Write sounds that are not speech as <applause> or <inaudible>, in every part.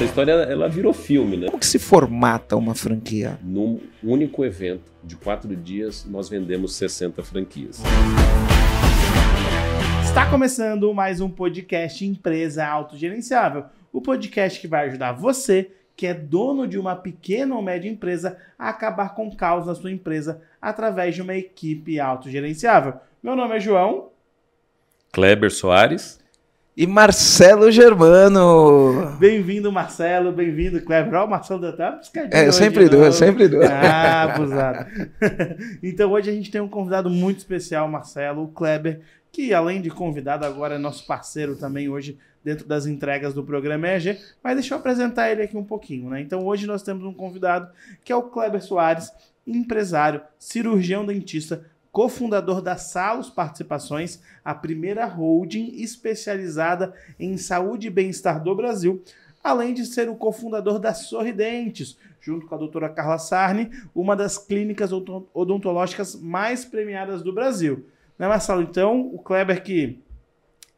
Essa história ela virou filme, né? Como que se formata uma franquia? Num único evento de quatro dias, nós vendemos 60 franquias. Está começando mais um podcast Empresa Autogerenciável. O podcast que vai ajudar você, que é dono de uma pequena ou média empresa, a acabar com o caos na sua empresa através de uma equipe autogerenciável. Meu nome é João. Kleber Soares e Marcelo Germano. Bem-vindo, Marcelo. Bem-vindo, Kleber. Ó, oh, o Marcelo deu até uma piscadinha. É, eu sempre né? dou, eu sempre dou. Ah, abusado. <laughs> então, hoje a gente tem um convidado muito especial, Marcelo, o Kleber, que além de convidado, agora é nosso parceiro também hoje dentro das entregas do programa EG. Mas deixa eu apresentar ele aqui um pouquinho, né? Então, hoje nós temos um convidado que é o Kleber Soares, empresário, cirurgião dentista, cofundador da Salos Participações, a primeira holding especializada em saúde e bem-estar do Brasil, além de ser o cofundador da Sorridentes, junto com a doutora Carla Sarni, uma das clínicas odontológicas mais premiadas do Brasil. Né, Marcelo? Então, o Kleber que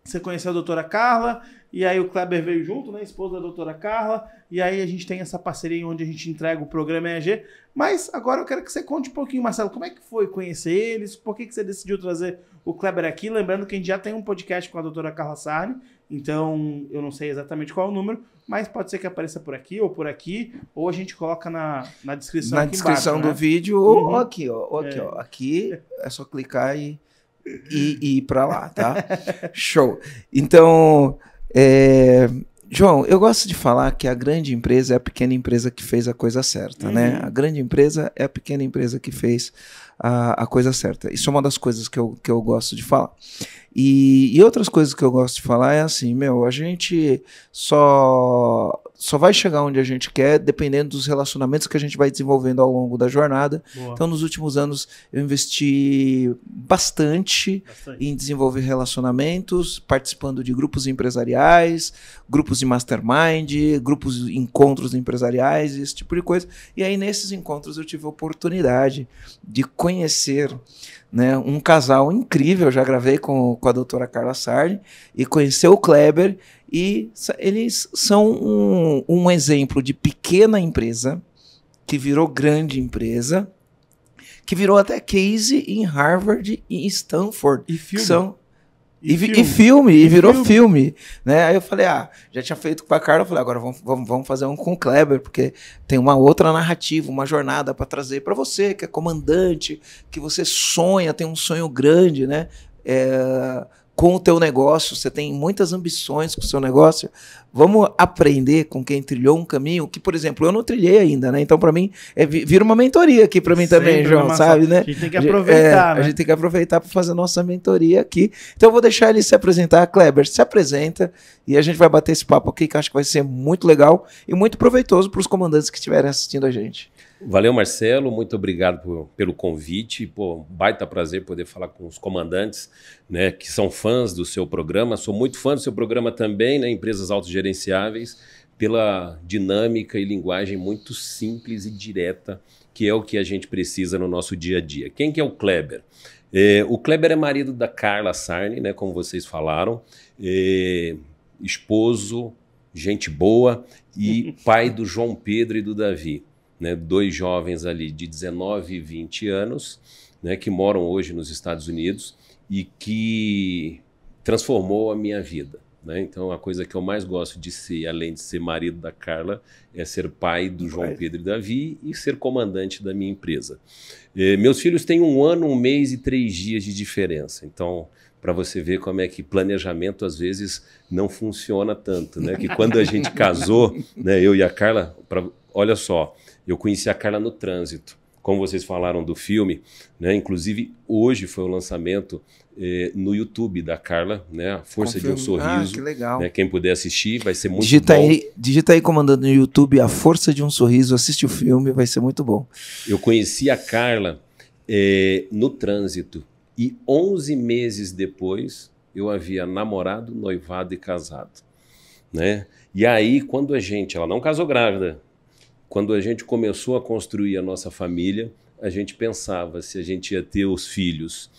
você conheceu a doutora Carla, e aí o Kleber veio junto, né? Esposa da doutora Carla. E aí a gente tem essa parceria onde a gente entrega o programa EAG. Mas agora eu quero que você conte um pouquinho, Marcelo, como é que foi conhecer eles? Por que, que você decidiu trazer o Kleber aqui? Lembrando que a gente já tem um podcast com a doutora Carla Sarne. Então, eu não sei exatamente qual é o número, mas pode ser que apareça por aqui ou por aqui, ou a gente coloca na, na descrição. Na descrição embaixo, do né? vídeo, uhum. ou aqui, ó, ou aqui, é. ó. Aqui é só clicar e, e, e ir para lá, tá? <laughs> Show. Então, é, João, eu gosto de falar que a grande empresa é a pequena empresa que fez a coisa certa, né? uhum. né? A grande empresa é a pequena empresa que fez a, a, coisa certa. Isso é uma das coisas que eu, que eu gosto de falar. E, e outras coisas que eu gosto de falar é assim, meu, a gente só só vai chegar onde a gente quer, dependendo dos relacionamentos que a gente vai desenvolvendo ao longo da jornada. Boa. Então, nos últimos anos, eu investi bastante, bastante, em desenvolver relacionamentos, participando de grupos empresariais, grupos de mastermind, grupos de encontros empresariais, esse tipo de coisa. E aí, nesses encontros, eu tive a oportunidade de conhecer né, um casal incrível. Eu já gravei com, com a doutora Carla Sardi e conheceu o Kleber e eles são um, um exemplo de pequena empresa que virou grande empresa, que virou até case em Harvard e Stanford. E filme. São, e, e, filme. e, filme. e virou filme. filme. né? Aí eu falei, ah, já tinha feito com a Carla, eu falei, agora vamos, vamos, vamos fazer um com o Kleber, porque tem uma outra narrativa, uma jornada para trazer para você, que é comandante, que você sonha, tem um sonho grande, né? É, com o teu negócio, você tem muitas ambições com o seu negócio. Vamos aprender com quem trilhou um caminho que, por exemplo, eu não trilhei ainda, né? Então, para mim, é vira uma mentoria aqui para mim Sempre também, João, sabe, né? A gente tem que aproveitar, é, né? A gente tem que aproveitar para fazer nossa mentoria aqui. Então, eu vou deixar ele se apresentar. Kleber, se apresenta e a gente vai bater esse papo aqui, que acho que vai ser muito legal e muito proveitoso para os comandantes que estiverem assistindo a gente. Valeu, Marcelo. Muito obrigado por, pelo convite. Pô, baita prazer poder falar com os comandantes, né, que são fãs do seu programa. Sou muito fã do seu programa também, né, Empresas Autogerenciáveis, pela dinâmica e linguagem muito simples e direta, que é o que a gente precisa no nosso dia a dia. Quem que é o Kleber? É, o Kleber é marido da Carla Sarni né, como vocês falaram, é, esposo, gente boa e <laughs> pai do João Pedro e do Davi né, dois jovens ali de 19 e 20 anos, né, que moram hoje nos Estados Unidos e que transformou a minha vida. Né? Então, a coisa que eu mais gosto de ser, além de ser marido da Carla, é ser pai do João pai. Pedro e Davi e ser comandante da minha empresa. E é, meus filhos têm um ano, um mês e três dias de diferença. Então, para você ver como é que planejamento às vezes não funciona tanto, né? Que quando a gente <laughs> casou, né, eu e a Carla, pra, olha só, eu conheci a Carla no trânsito. Como vocês falaram do filme, né? inclusive hoje foi o lançamento eh, no YouTube da Carla, né? A Força Confirma. de um Sorriso. Ah, que legal. Né? Quem puder assistir vai ser muito digita bom. Aí, digita aí, comandando no YouTube, A Força de um Sorriso, assiste o filme, vai ser muito bom. Eu conheci a Carla eh, no trânsito e 11 meses depois eu havia namorado, noivado e casado. Né? E aí, quando a gente, ela não casou grávida, quando a gente começou a construir a nossa família, a gente pensava se a gente ia ter os filhos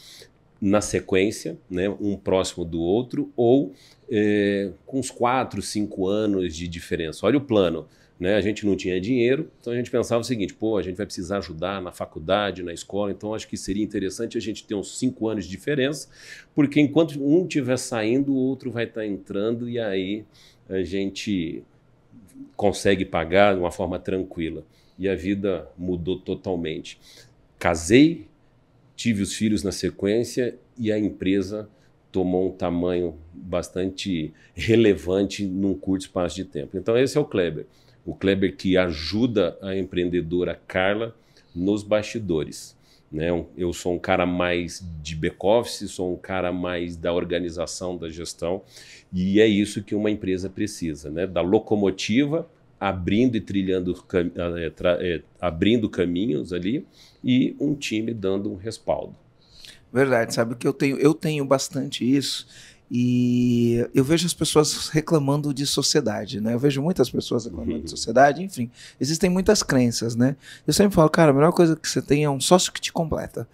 na sequência, né, um próximo do outro, ou é, com uns 4, 5 anos de diferença. Olha o plano. Né? A gente não tinha dinheiro, então a gente pensava o seguinte: pô, a gente vai precisar ajudar na faculdade, na escola, então acho que seria interessante a gente ter uns 5 anos de diferença, porque enquanto um estiver saindo, o outro vai estar tá entrando, e aí a gente consegue pagar de uma forma tranquila. E a vida mudou totalmente. Casei, tive os filhos na sequência e a empresa tomou um tamanho bastante relevante num curto espaço de tempo. Então, esse é o Kleber. O Kleber que ajuda a empreendedora Carla nos bastidores. Né? Eu sou um cara mais de back-office, sou um cara mais da organização, da gestão, e é isso que uma empresa precisa, né? da locomotiva abrindo e trilhando, ah, é, é, abrindo caminhos ali e um time dando um respaldo. Verdade, sabe o que eu tenho? Eu tenho bastante isso e eu vejo as pessoas reclamando de sociedade, né? Eu vejo muitas pessoas reclamando de uhum. sociedade, enfim. Existem muitas crenças, né? Eu sempre falo, cara, a melhor coisa que você tem é um sócio que te completa.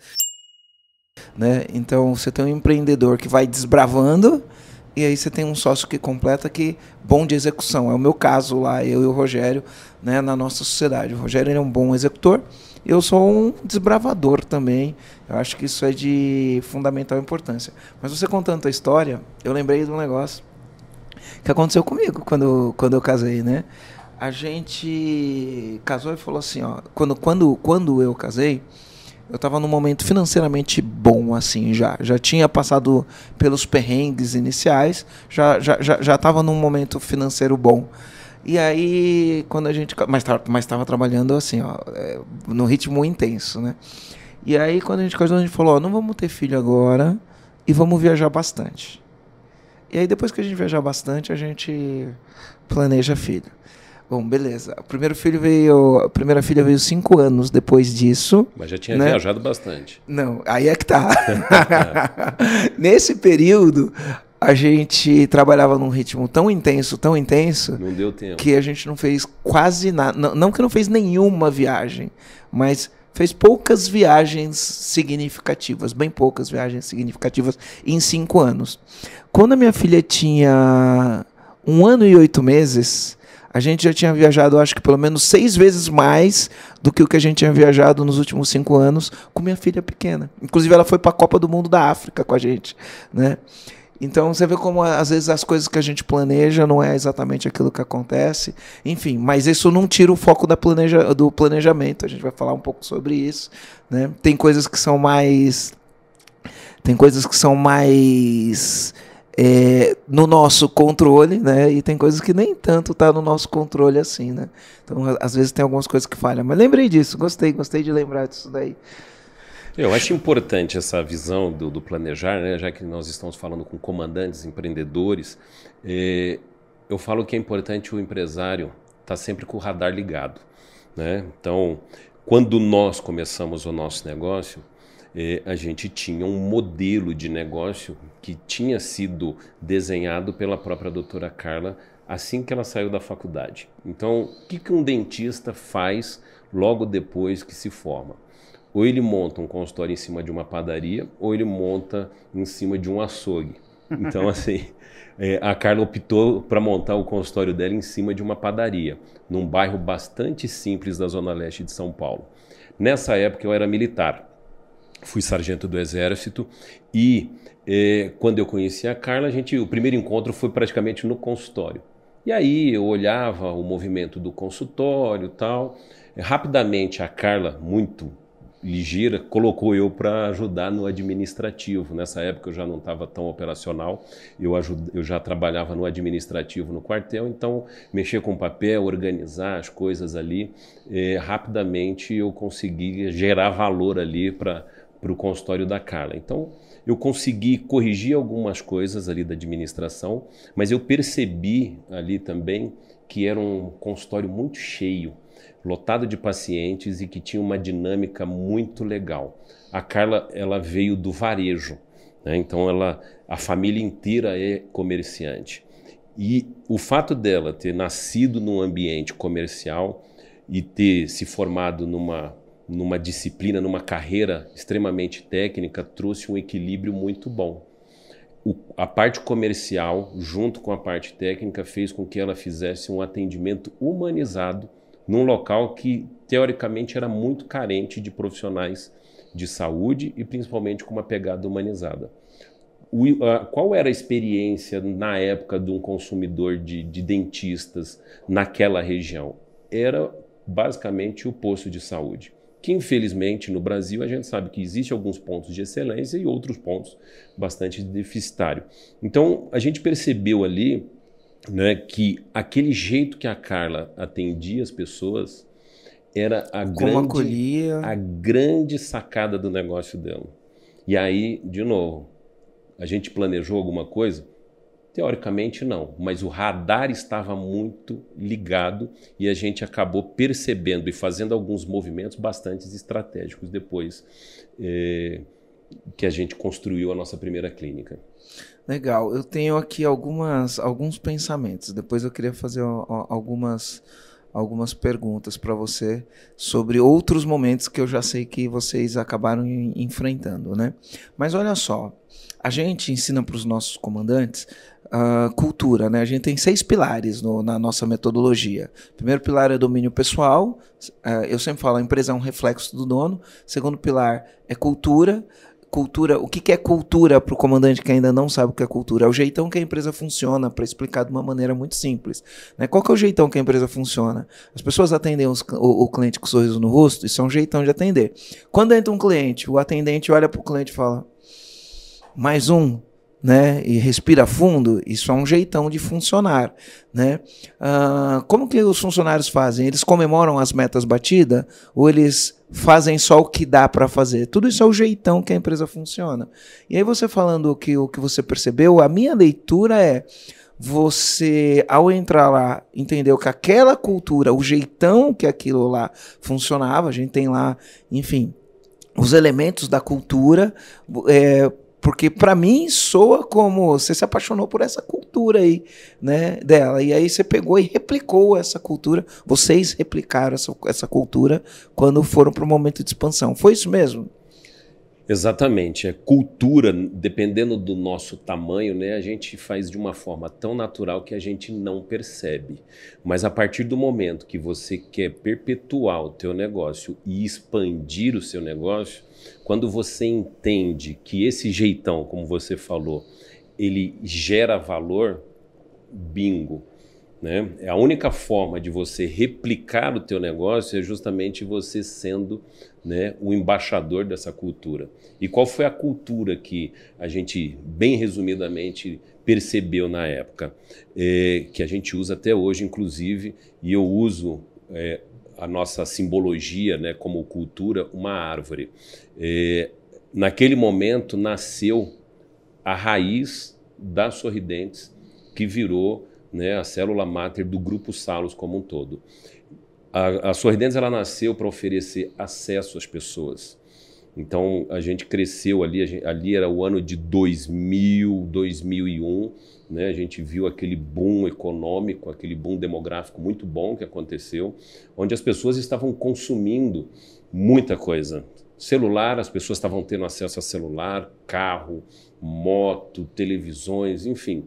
Né? Então você tem um empreendedor que vai desbravando e aí você tem um sócio que completa que bom de execução. É o meu caso lá, eu e o Rogério, né, na nossa sociedade. O Rogério é um bom executor, eu sou um desbravador também. Eu acho que isso é de fundamental importância. Mas você contando a história, eu lembrei de um negócio que aconteceu comigo quando, quando eu casei, né? A gente casou e falou assim, ó, quando, quando, quando eu casei, eu estava num momento financeiramente bom, assim, já. Já tinha passado pelos perrengues iniciais, já estava já, já, já num momento financeiro bom. E aí, quando a gente. Mas estava mas tava trabalhando assim, ó, é, no ritmo intenso, né? E aí, quando a gente casou, a gente falou: ó, não vamos ter filho agora e vamos viajar bastante. E aí, depois que a gente viajar bastante, a gente planeja filho. Bom, beleza. O primeiro filho veio. A primeira filha veio cinco anos depois disso. Mas já tinha né? viajado bastante. Não, aí é que tá. <laughs> Nesse período, a gente trabalhava num ritmo tão intenso, tão intenso, que a gente não fez quase nada. Não, não, que não fez nenhuma viagem, mas fez poucas viagens significativas, bem poucas viagens significativas em cinco anos. Quando a minha filha tinha um ano e oito meses, a gente já tinha viajado, acho que pelo menos seis vezes mais do que o que a gente tinha viajado nos últimos cinco anos com minha filha pequena. Inclusive, ela foi para a Copa do Mundo da África com a gente, né? Então você vê como às vezes as coisas que a gente planeja não é exatamente aquilo que acontece. Enfim, mas isso não tira o foco da planeja, do planejamento. A gente vai falar um pouco sobre isso. Né? Tem coisas que são mais. Tem coisas que são mais. É, no nosso controle, né? E tem coisas que nem tanto tá no nosso controle assim, né? Então, às vezes tem algumas coisas que falham. Mas lembrei disso, gostei, gostei de lembrar disso daí. Eu acho importante essa visão do, do planejar, né? já que nós estamos falando com comandantes, empreendedores. Eh, eu falo que é importante o empresário estar tá sempre com o radar ligado. Né? Então, quando nós começamos o nosso negócio, eh, a gente tinha um modelo de negócio que tinha sido desenhado pela própria doutora Carla assim que ela saiu da faculdade. Então, o que, que um dentista faz logo depois que se forma? Ou ele monta um consultório em cima de uma padaria, ou ele monta em cima de um açougue. Então, <laughs> assim, é, a Carla optou para montar o consultório dela em cima de uma padaria, num bairro bastante simples da Zona Leste de São Paulo. Nessa época, eu era militar, fui sargento do Exército e é, quando eu conheci a Carla, a gente, o primeiro encontro foi praticamente no consultório. E aí eu olhava o movimento do consultório tal. Rapidamente a Carla, muito ligeira, colocou eu para ajudar no administrativo. Nessa época eu já não estava tão operacional, eu, eu, já trabalhava no administrativo no quartel, então mexer com papel, organizar as coisas ali, é, rapidamente eu consegui gerar valor ali para o consultório da Carla. Então eu consegui corrigir algumas coisas ali da administração, mas eu percebi ali também que era um consultório muito cheio lotado de pacientes e que tinha uma dinâmica muito legal. A Carla, ela veio do varejo, né? então ela, a família inteira é comerciante. E o fato dela ter nascido num ambiente comercial e ter se formado numa, numa disciplina, numa carreira extremamente técnica, trouxe um equilíbrio muito bom. O, a parte comercial, junto com a parte técnica, fez com que ela fizesse um atendimento humanizado num local que teoricamente era muito carente de profissionais de saúde e principalmente com uma pegada humanizada. O, uh, qual era a experiência na época de um consumidor de, de dentistas naquela região? Era basicamente o posto de saúde que infelizmente no Brasil a gente sabe que existe alguns pontos de excelência e outros pontos bastante deficitários. Então a gente percebeu ali né, que aquele jeito que a Carla atendia as pessoas era a grande, a grande sacada do negócio dela. E aí, de novo, a gente planejou alguma coisa? Teoricamente não, mas o radar estava muito ligado e a gente acabou percebendo e fazendo alguns movimentos bastante estratégicos depois eh, que a gente construiu a nossa primeira clínica. Legal. Eu tenho aqui algumas, alguns pensamentos. Depois eu queria fazer algumas, algumas perguntas para você sobre outros momentos que eu já sei que vocês acabaram enfrentando, né? Mas olha só, a gente ensina para os nossos comandantes uh, cultura, né? A gente tem seis pilares no, na nossa metodologia. Primeiro pilar é domínio pessoal. Uh, eu sempre falo, a empresa é um reflexo do dono. Segundo pilar é cultura cultura, o que, que é cultura para o comandante que ainda não sabe o que é cultura? É o jeitão que a empresa funciona, para explicar de uma maneira muito simples. Né? Qual que é o jeitão que a empresa funciona? As pessoas atendem os, o, o, cliente com sorriso no rosto, isso é um jeitão de atender. Quando entra um cliente, o atendente olha para o cliente e fala: mais um, né? E respira fundo, isso é um jeitão de funcionar, né? Ah, como que os funcionários fazem? Eles comemoram as metas batidas ou eles fazem só o que dá para fazer? Tudo isso é o jeitão que a empresa funciona. E aí você falando que o que você percebeu, a minha leitura é você, ao entrar lá, entendeu que aquela cultura, o jeitão que aquilo lá funcionava, a gente tem lá, enfim, os elementos da cultura, é, porque para mim soa como você se apaixonou por essa cultura aí, né, dela. E aí você pegou e replicou essa cultura. Vocês replicaram essa, essa cultura quando foram para o momento de expansão. Foi isso mesmo? Exatamente. É cultura, dependendo do nosso tamanho, né, a gente faz de uma forma tão natural que a gente não percebe. Mas a partir do momento que você quer perpetuar o teu negócio e expandir o seu negócio, quando você entende que esse jeitão, como você falou, ele gera valor, bingo. Né? A única forma de você replicar o teu negócio é justamente você sendo né, o embaixador dessa cultura. E qual foi a cultura que a gente, bem resumidamente, percebeu na época? É, que a gente usa até hoje, inclusive, e eu uso é, a nossa simbologia, né, como cultura, uma árvore. É, naquele momento nasceu a raiz da Sorridentes, que virou né, a célula máter do grupo Salos como um todo. A, a Sorridentes ela nasceu para oferecer acesso às pessoas. Então a gente cresceu ali, gente, ali era o ano de 2000, 2001, né? A gente viu aquele boom econômico, aquele boom demográfico muito bom que aconteceu, onde as pessoas estavam consumindo muita coisa. Celular, as pessoas estavam tendo acesso a celular, carro, moto, televisões, enfim.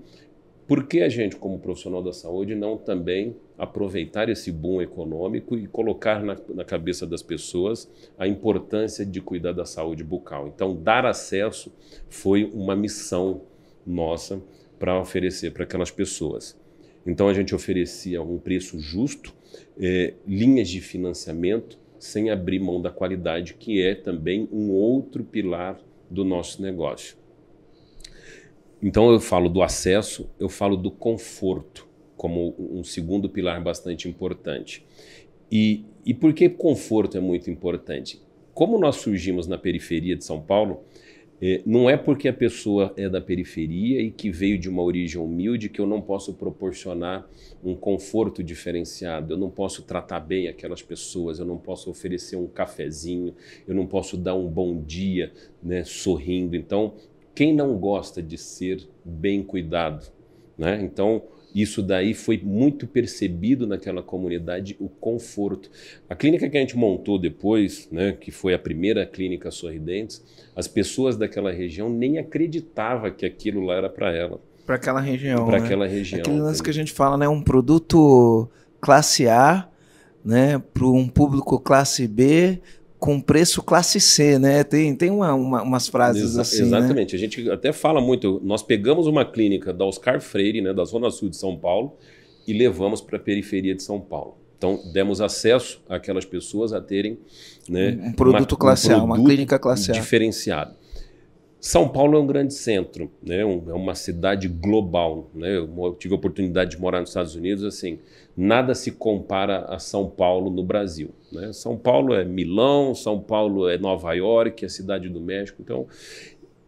Por que a gente, como profissional da saúde, não também aproveitar esse boom econômico e colocar na, na, cabeça das pessoas a importância de cuidar da saúde bucal. Então, dar acesso foi uma missão nossa para oferecer para aquelas pessoas. Então, a gente oferecia um preço justo, é, linhas de financiamento, sem abrir mão da qualidade, que é também um outro pilar do nosso negócio. Então, eu falo do acesso, eu falo do conforto como um segundo pilar bastante importante. E, e por que conforto é muito importante? Como nós surgimos na periferia de São Paulo, é, não é porque a pessoa é da periferia e que veio de uma origem humilde que eu não posso proporcionar um conforto diferenciado, eu não posso tratar bem aquelas pessoas, eu não posso oferecer um cafezinho, eu não posso dar um bom dia né, sorrindo. Então, quem não gosta de ser bem cuidado? Né? Então, isso daí foi muito percebido naquela comunidade, o conforto. A clínica que a gente montou depois, né, que foi a primeira clínica Sorridentes, as pessoas daquela região nem acreditavam que aquilo lá era para ela. Para aquela região. Para né? aquela região. Aquele que a gente fala, né, um produto classe A, né, para um público classe B, com preço classe C, né? Tem, tem uma, uma umas frases Exa assim. Né? Exatamente. Né? A gente até fala muito. Nós pegamos uma clínica da Oscar Freire, né, da Zona Sul de São Paulo, e levamos para a periferia de São Paulo. Então, demos acesso àquelas pessoas a terem né, um produto uma, classe um produto A, uma clínica classe A. Diferenciado. São Paulo é um grande centro, né? Um, é uma cidade global. Né? Eu, eu tive a oportunidade de morar nos Estados Unidos, assim, nada se compara a São Paulo no Brasil. Né? São Paulo é Milão, São Paulo é Nova York, é a cidade do México. Então,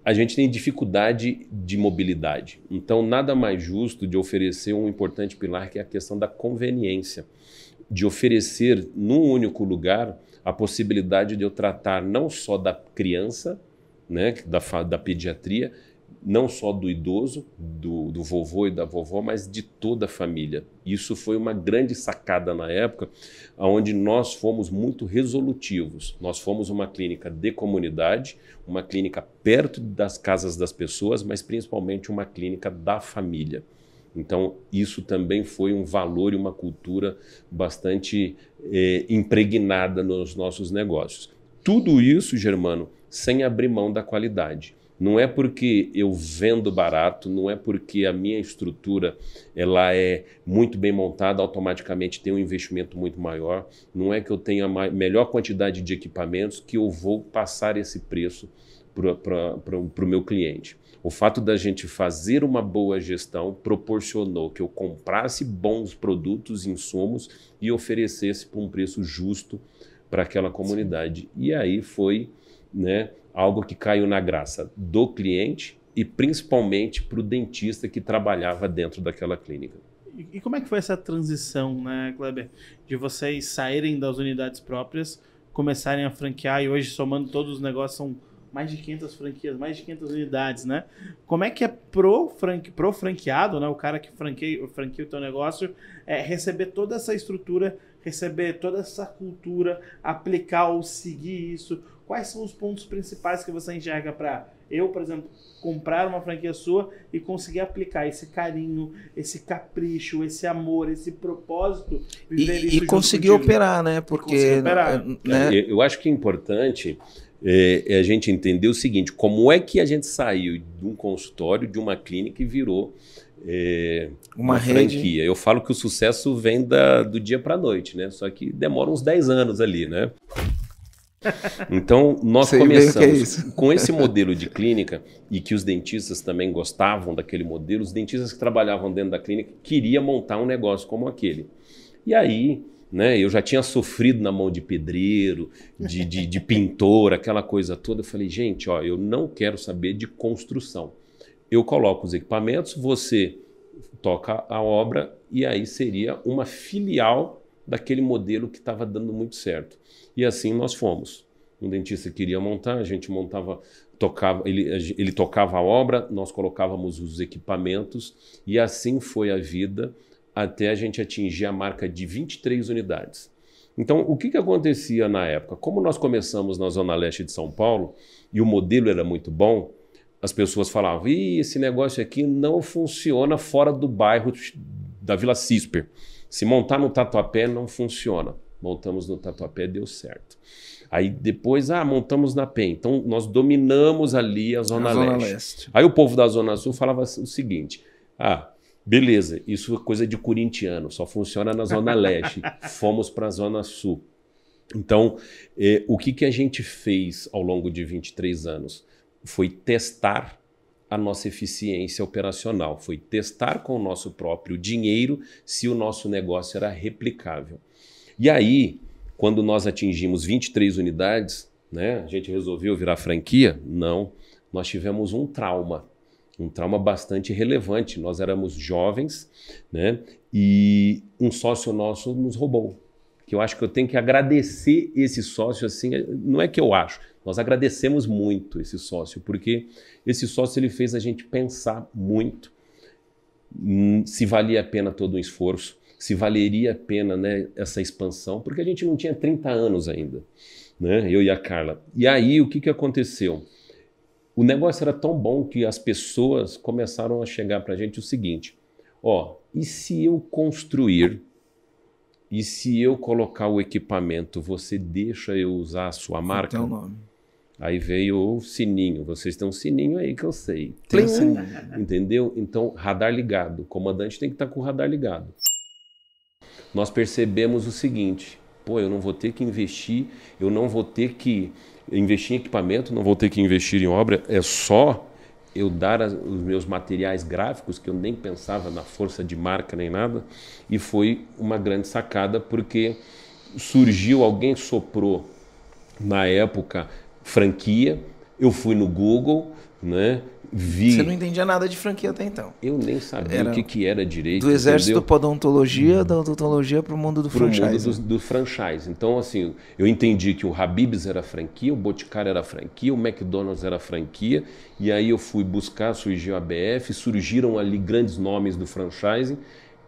a gente tem dificuldade de mobilidade. Então, nada mais justo de oferecer um importante pilar que é a questão da conveniência, de oferecer num único lugar a possibilidade de eu tratar não só da criança, né, da, da pediatria, não só do idoso, do, do vovô e da vovó, mas de toda a família. Isso foi uma grande sacada na época, onde nós fomos muito resolutivos. Nós fomos uma clínica de comunidade, uma clínica perto das casas das pessoas, mas principalmente uma clínica da família. Então, isso também foi um valor e uma cultura bastante eh, impregnada nos nossos negócios. Tudo isso, Germano, sem abrir mão da qualidade. Não é porque eu vendo barato, não é porque a minha estrutura ela é muito bem montada, automaticamente tem um investimento muito maior, não é que eu tenha a melhor quantidade de equipamentos que eu vou passar esse preço para o meu cliente. O fato da gente fazer uma boa gestão proporcionou que eu comprasse bons produtos, insumos e oferecesse por um preço justo para aquela comunidade. E aí foi né, algo que caiu na graça do cliente e principalmente para o dentista que trabalhava dentro daquela clínica. E como é que foi essa transição, né, Kleber, de vocês saírem das unidades próprias, começarem a franquear e hoje somando todos os negócios são mais de 500 franquias, mais de 500 unidades, né? Como é que é pro, franque, pro franqueado, né, o cara que franqueia, franqueia o teu negócio, é receber toda essa estrutura, receber toda essa cultura, aplicar ou seguir isso? Quais são os pontos principais que você enxerga para eu, por exemplo, comprar uma franquia sua e conseguir aplicar esse carinho, esse capricho, esse amor, esse propósito e, e né? conseguir operar, é, né? Porque operar, né? eu acho que é importante é, é, a gente entender o seguinte: como é que a gente saiu de um consultório, de uma clínica e virou é, uma, uma franquia? Eu falo que o sucesso vem da, do dia para a noite, né? Só que demora uns 10 anos ali, né? Então, nós Sei é começamos é com esse modelo de clínica e que os dentistas também gostavam daquele modelo. Os dentistas que trabalhavam dentro da clínica queriam montar um negócio como aquele. E aí, né, eu já tinha sofrido na mão de pedreiro, de, de, de pintor, aquela coisa toda. Eu falei, gente, ó, eu não quero saber de construção. Eu coloco os equipamentos, você toca a obra e aí seria uma filial daquele modelo que estava dando muito certo. E assim nós fomos. Um dentista queria montar, a gente montava, tocava, ele, ele tocava a obra, nós colocávamos os equipamentos e assim foi a vida até a gente atingir a marca de 23 unidades. Então, o que, que acontecia na época? Como nós começamos na Zona Leste de São Paulo e o modelo era muito bom, as pessoas falavam: Ih, esse negócio aqui não funciona fora do bairro da Vila Cisper. Se montar no Tatuapé não funciona montamos no Tatuapé, deu certo. Aí depois, ah, montamos na PEN. Então nós dominamos ali a Zona, a Zona Leste. Leste. Aí o povo da Zona Sul falava o seguinte: ah, beleza, isso é coisa de corintiano, só funciona na Zona <laughs> Leste. Fomos para a Zona Sul. Então, eh, o que, que a gente fez ao longo de 23 anos? Foi testar a nossa eficiência operacional, foi testar com o nosso próprio dinheiro se o nosso negócio era replicável. E aí, quando nós atingimos 23 unidades, né, a gente resolveu virar franquia? Não, nós tivemos um trauma, um trauma bastante relevante. Nós éramos jovens né, e um sócio nosso nos roubou. Que eu acho que eu tenho que agradecer esse sócio assim, é, não é que eu acho, nós agradecemos muito esse sócio, porque esse sócio ele fez a gente pensar muito hum, se valia a pena todo o esforço se valeria a pena né, essa expansão, porque a gente não tinha 30 anos ainda, né, eu e a Carla. E aí o que, que aconteceu? O negócio era tão bom que as pessoas começaram a chegar para a gente o seguinte: ó, e se eu construir, e se eu colocar o equipamento, você deixa eu usar a sua marca? Tem o nome. Aí veio o sininho. Vocês têm um sininho aí que eu sei. Tem um sininho. Né? Entendeu? Então, radar ligado. O comandante tem que estar tá com o radar ligado nós percebemos o seguinte: pô, eu não vou ter que investir, eu não vou ter que investir em equipamento, não vou ter que investir em obra, é só eu dar as, os meus materiais gráficos, que eu nem pensava na força de marca nem nada, e foi uma grande sacada, porque surgiu, alguém soprou na época franquia, eu fui no Google, né? vi. Você não entendia nada de franquia até então. Eu nem sabia era o que, que era direito. Do exército da podontologia, uhum. da odontologia para o mundo do pro franchise. Mundo do, do, franchise. Então, assim, eu entendi que o Habib's era franquia, o Boticário era franquia, o McDonald's era franquia. E aí eu fui buscar, surgiu a BF, surgiram ali grandes nomes do franchising.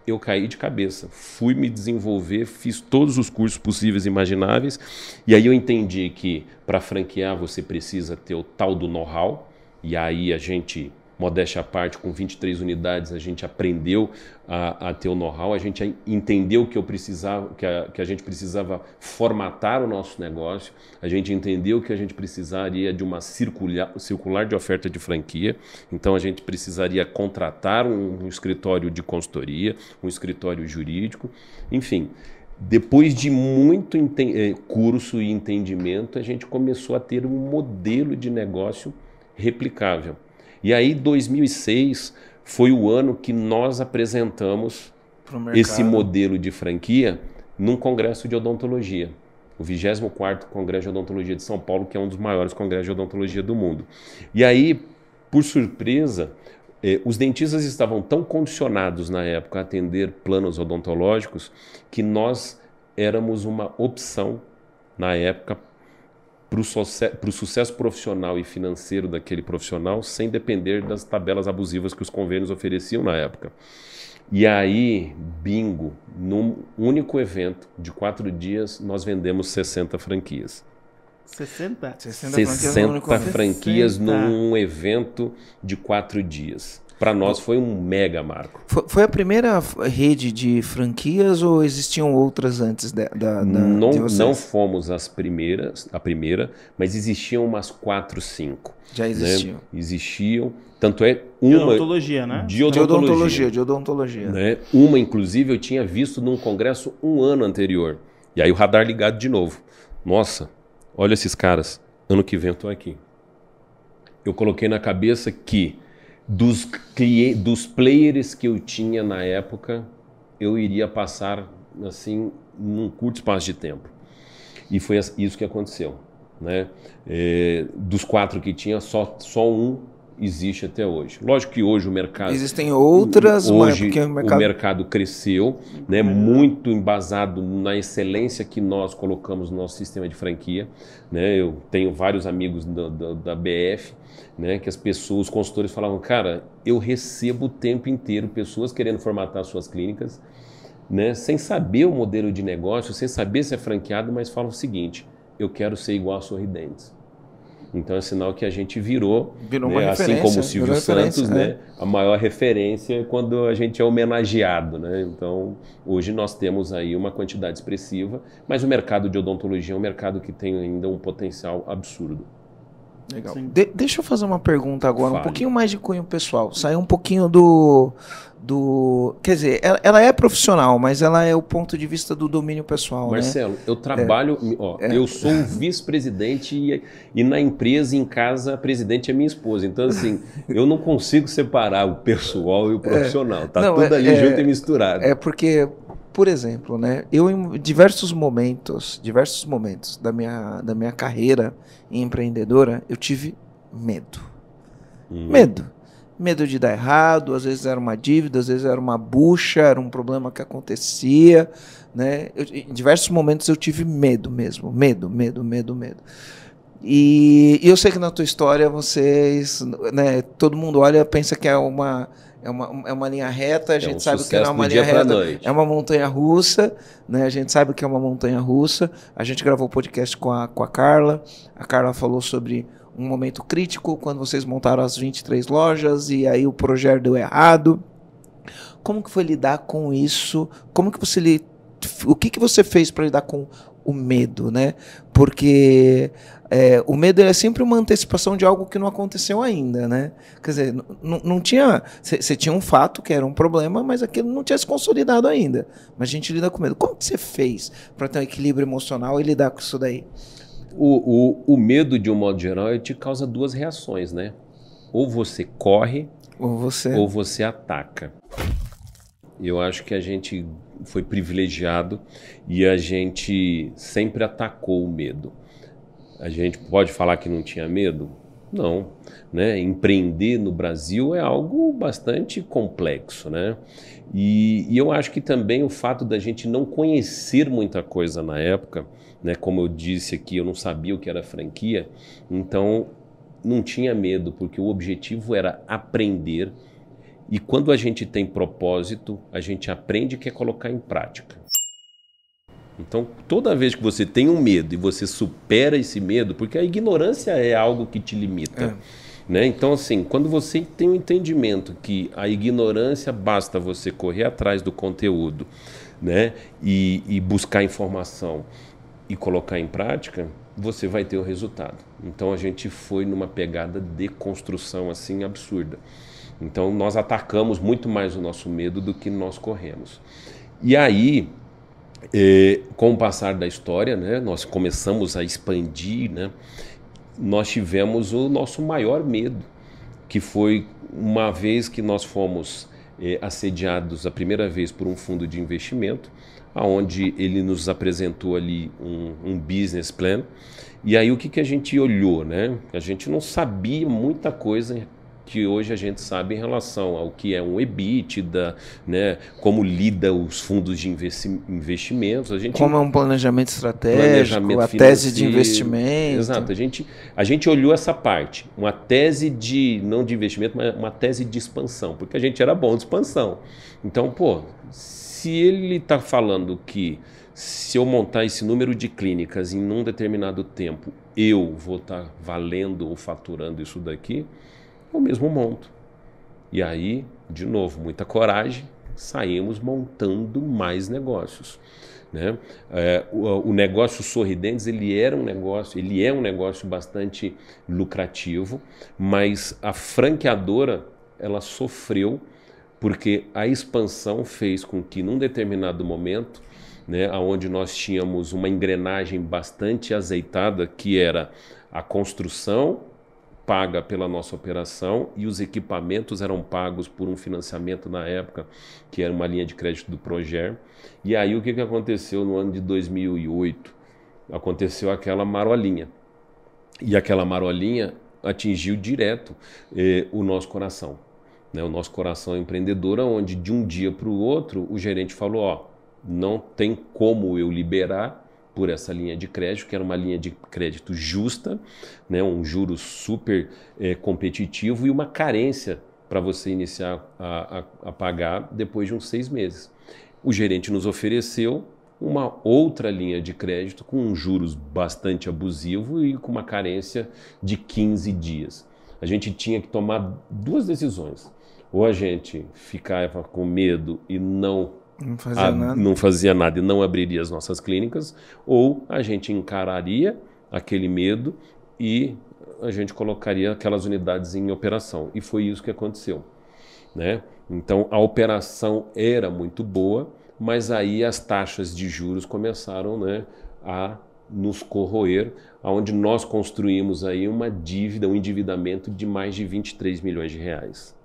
Eu caí de cabeça, fui me desenvolver, fiz todos os cursos possíveis e imagináveis. E aí eu entendi que para franquear você precisa ter o tal do know-how e aí a gente, modéstia à parte, com 23 unidades, a gente aprendeu a, a ter o know-how, a gente entendeu que eu precisava, que a, que a gente precisava formatar o nosso negócio, a gente entendeu que a gente precisaria de uma circular, circular de oferta de franquia, então a gente precisaria contratar um, um escritório de consultoria, um escritório jurídico, enfim depois de muito eh, curso e entendimento, a gente começou a ter um modelo de negócio replicável. E aí 2006 foi o ano que nós apresentamos esse modelo de franquia num congresso de odontologia, o 24º Congresso de Odontologia de São Paulo, que é um dos maiores congressos de odontologia do mundo. E aí, por surpresa, eh, os dentistas estavam tão condicionados na época a atender planos odontológicos que nós éramos uma opção na época para o sucesso, profissional e financeiro daquele profissional sem depender das tabelas abusivas que os convênios ofereciam na época. E aí, bingo, num único evento de quatro dias, nós vendemos 60 franquias. 60? 60, 60 franquias, 60 franquias num evento de quatro dias. Para nós foi um mega marco. Foi, foi, a primeira rede de franquias ou existiam outras antes da, da, da não, não fomos as primeiras, a primeira, mas existiam umas quatro, cinco. Já né? existiam. Né? Existiam. Tanto é uma. De odontologia, né? De odontologia. De odontologia, de odontologia. Né? Uma, inclusive, eu tinha visto num congresso um ano anterior. E aí o radar ligado de novo. Nossa, olha esses caras. Ano que vem eu tô aqui. Eu coloquei na cabeça que dos, dos players que eu tinha na época, eu iria passar assim num curto espaço de tempo. E foi isso que aconteceu. Né? É, dos quatro que tinha, só, só um existe até hoje. Lógico que hoje o mercado. Existem outras, hoje mas o mercado, o mercado cresceu, né, uhum. muito embasado na excelência que nós colocamos no nosso sistema de franquia. Né? Eu tenho vários amigos da, da, da BF né, que as pessoas, os consultores falavam, cara, eu recebo o tempo inteiro pessoas querendo formatar suas clínicas, né, sem saber o modelo de negócio, sem saber se é franqueado, mas falam o seguinte, eu quero ser igual a Sorridentes. Então é sinal que a gente virou, virou né, assim como o Silvio Santos, né, é. a maior referência é quando a gente é homenageado. Né? Então hoje nós temos aí uma quantidade expressiva, mas o mercado de odontologia é um mercado que tem ainda um potencial absurdo. Legal. De deixa eu fazer uma pergunta agora, Fale. um pouquinho mais de cunho pessoal. Saiu um pouquinho do. do quer dizer, ela, ela, é profissional, mas ela é o ponto de vista do domínio pessoal. Né? Marcelo, né? eu é. trabalho. É. Ó, é. Eu sou vice-presidente e, e, na empresa, em casa, a presidente é minha esposa. Então, assim, eu não consigo separar o pessoal e o é. profissional. Tá não, tudo é, ali é, junto e misturado. É porque por exemplo, né, eu em diversos momentos, diversos momentos da minha, da minha carreira empreendedora, eu tive medo. Hum. Medo. Medo de dar errado, às vezes era uma dívida, às vezes era uma bucha, era um problema que acontecia. Né? Eu, em diversos momentos eu tive medo mesmo. Medo, medo, medo, medo. E, e eu sei que na tua história vocês. Né, todo mundo olha pensa que é uma é uma, é uma linha reta, a é gente é um sabe que não é uma linha reta. Noite. É uma montanha russa, né? A gente sabe que é uma montanha russa. A gente gravou o podcast com a, com a Carla. A Carla falou sobre um momento crítico quando vocês montaram as 23 lojas e aí o projeto deu errado. Como que foi lidar com isso? Como que você o que que você fez para lidar com o medo, né? Porque é, o medo é sempre uma antecipação de algo que não aconteceu ainda, né? Quer dizer, não tinha. Você tinha um fato que era um problema, mas aquilo não tinha se consolidado ainda. Mas a gente lida com medo. Como você fez para ter um equilíbrio emocional e lidar com isso daí? O, o, o medo, de um modo geral, ele te causa duas reações, né? Ou você corre, ou você, ou você ataca. Eu acho que a gente foi privilegiado e a gente sempre atacou o medo a gente pode falar que não tinha medo? Não. Né? Empreender no Brasil é algo bastante complexo. Né? E, e, eu acho que também o fato da gente não conhecer muita coisa na época, né? como eu disse aqui, eu não sabia o que era franquia, então não tinha medo, porque o objetivo era aprender. E quando a gente tem propósito, a gente aprende que é colocar em prática. Então, toda vez que você tem um medo e você supera esse medo, porque a ignorância é algo que te limita. É. Né? Então, assim, quando você tem o um entendimento que a ignorância basta você correr atrás do conteúdo né? e, e buscar informação e colocar em prática, você vai ter o resultado. Então, a gente foi numa pegada de construção assim absurda. Então, nós atacamos muito mais o nosso medo do que nós corremos. E aí, e, com o passar da história, né, nós começamos a expandir, né, nós tivemos o nosso maior medo, que foi uma vez que nós fomos eh, assediados a primeira vez por um fundo de investimento, aonde ele nos apresentou ali um, um, business plan. E aí o que, que a gente olhou, né? A gente não sabia muita coisa que hoje a gente sabe em relação ao que é um EBITDA, né, como lida os fundos de investimentos, a gente como é um planejamento estratégico, planejamento a tese de investimento. Exato, a gente a gente olhou essa parte, uma tese de não de investimento, mas uma tese de expansão, porque a gente era bom de expansão. Então, pô, se ele está falando que se eu montar esse número de clínicas em um determinado tempo, eu vou estar tá valendo ou faturando isso daqui, o mesmo monto. E aí, de novo, muita coragem, saímos montando mais negócios. Né? É, o, o, negócio Sorridentes ele era um negócio, ele é um negócio bastante lucrativo, mas a franqueadora ela sofreu porque a expansão fez com que num determinado momento, né, aonde nós tínhamos uma engrenagem bastante azeitada que era a construção paga pela nossa operação e os equipamentos eram pagos por um financiamento na época, que era uma linha de crédito do Proger. E aí o que, que aconteceu no ano de 2008? Aconteceu aquela marolinha. E aquela marolinha atingiu direto eh, o nosso coração. Né? O nosso coração é empreendedor, onde de um dia para o outro o gerente falou: Ó, não tem como eu liberar por essa linha de crédito, que era uma linha de crédito justa, né, um juro super é, competitivo e uma carência para você iniciar a, a, a pagar depois de uns seis meses. O gerente nos ofereceu uma outra linha de crédito com juros bastante abusivo e com uma carência de 15 dias. A gente tinha que tomar duas decisões. Ou a gente ficava com medo e não não fazia, a, ah, nada. não fazia nada e não abriria as nossas clínicas, ou a gente encararia aquele medo e a gente colocaria aquelas unidades em operação. E foi isso que aconteceu. Né? Então a operação era muito boa, mas aí as taxas de juros começaram né, a nos corroer, aonde nós construímos aí uma dívida, um endividamento de mais de 23 milhões de reais.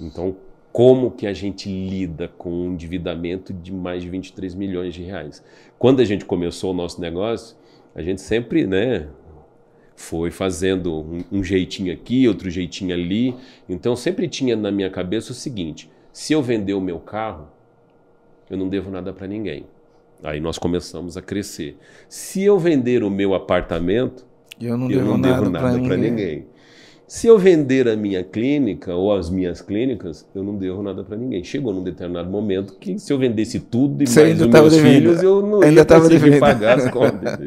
Então, como que a gente lida com um endividamento de mais de 23 milhões de reais. Quando a gente começou o nosso negócio, a gente sempre, né, foi fazendo um, um jeitinho aqui, outro jeitinho ali. Então sempre tinha na minha cabeça o seguinte: se eu vender o meu carro, eu não devo nada para ninguém. Aí nós começamos a crescer. Se eu vender o meu apartamento, eu não eu devo nada, nada para ninguém. ninguém. Se eu vender a minha clínica ou as minhas clínicas, eu não devo nada para ninguém. Chegou num determinado momento que se eu vendesse tudo e Você mais os meus devendo. filhos, eu não ainda ia conseguir pagar as <laughs> contas,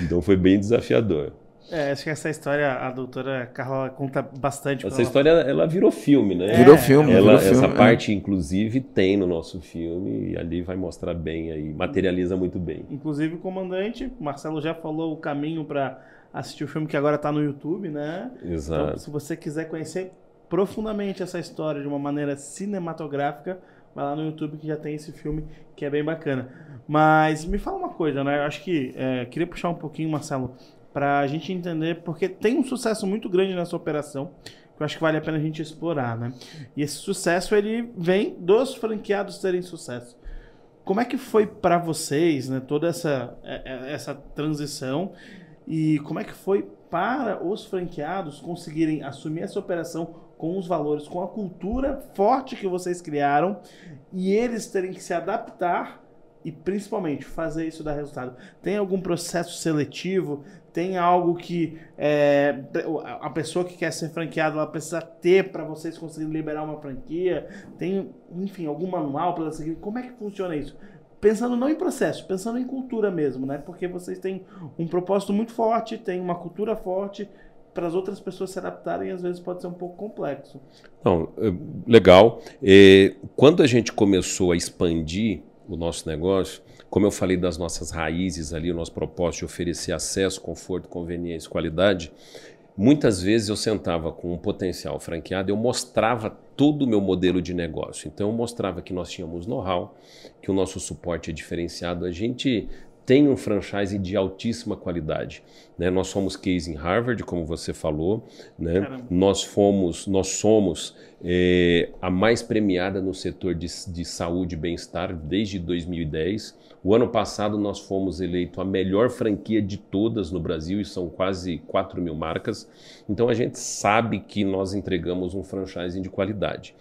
Então foi bem desafiador. É, acho que essa história, a doutora Carla conta bastante. Essa ela... história, ela virou filme, né? Virou filme, ela, virou Essa filme, é. parte, é. inclusive, tem no nosso filme e ali vai mostrar bem aí, materializa muito bem. Inclusive, o comandante, Marcelo já falou o caminho para assistir o filme que agora está no YouTube, né? Então, Exato. Então, se você quiser conhecer profundamente essa história de uma maneira cinematográfica, vai lá no YouTube que já tem esse filme que é bem bacana. Mas me fala uma coisa, né? Eu acho que é, queria puxar um pouquinho, Marcelo, para a gente entender, porque tem um sucesso muito grande nessa operação que eu acho que vale a pena a gente explorar, né? E esse sucesso ele vem dos franqueados terem sucesso. Como é que foi para vocês, né? Toda essa é, é, essa transição e como é que foi para os franqueados conseguirem assumir essa operação com os valores, com a cultura forte que vocês criaram e eles terem que se adaptar e principalmente fazer isso dar resultado? Tem algum processo seletivo? Tem algo que é, a pessoa que quer ser franqueada ela precisa ter para vocês conseguirem liberar uma franquia? Tem, enfim, algum manual para seguir? Como é que funciona isso? pensando não em processo, pensando em cultura mesmo, né? Porque vocês têm um propósito muito forte, têm uma cultura forte, para as outras pessoas se adaptarem às vezes pode ser um pouco complexo. Não, é, legal. Quando a gente começou a expandir o nosso negócio, como eu falei das nossas raízes ali, o nosso propósito de oferecer acesso, conforto, conveniência, qualidade, muitas vezes eu sentava com um potencial franqueado, eu mostrava todo o meu modelo de negócio. Então eu mostrava que nós tínhamos know-how, que o nosso suporte é diferenciado. A gente tem um franchise de altíssima qualidade. Né? Nós somos case em Harvard, como você falou, né? nós fomos, nós somos é, a mais premiada no setor de, de saúde e bem-estar desde 2010. O ano passado nós fomos eleito a melhor franquia de todas no Brasil e são quase 4 mil marcas. Então a gente sabe que nós entregamos um franchising de qualidade.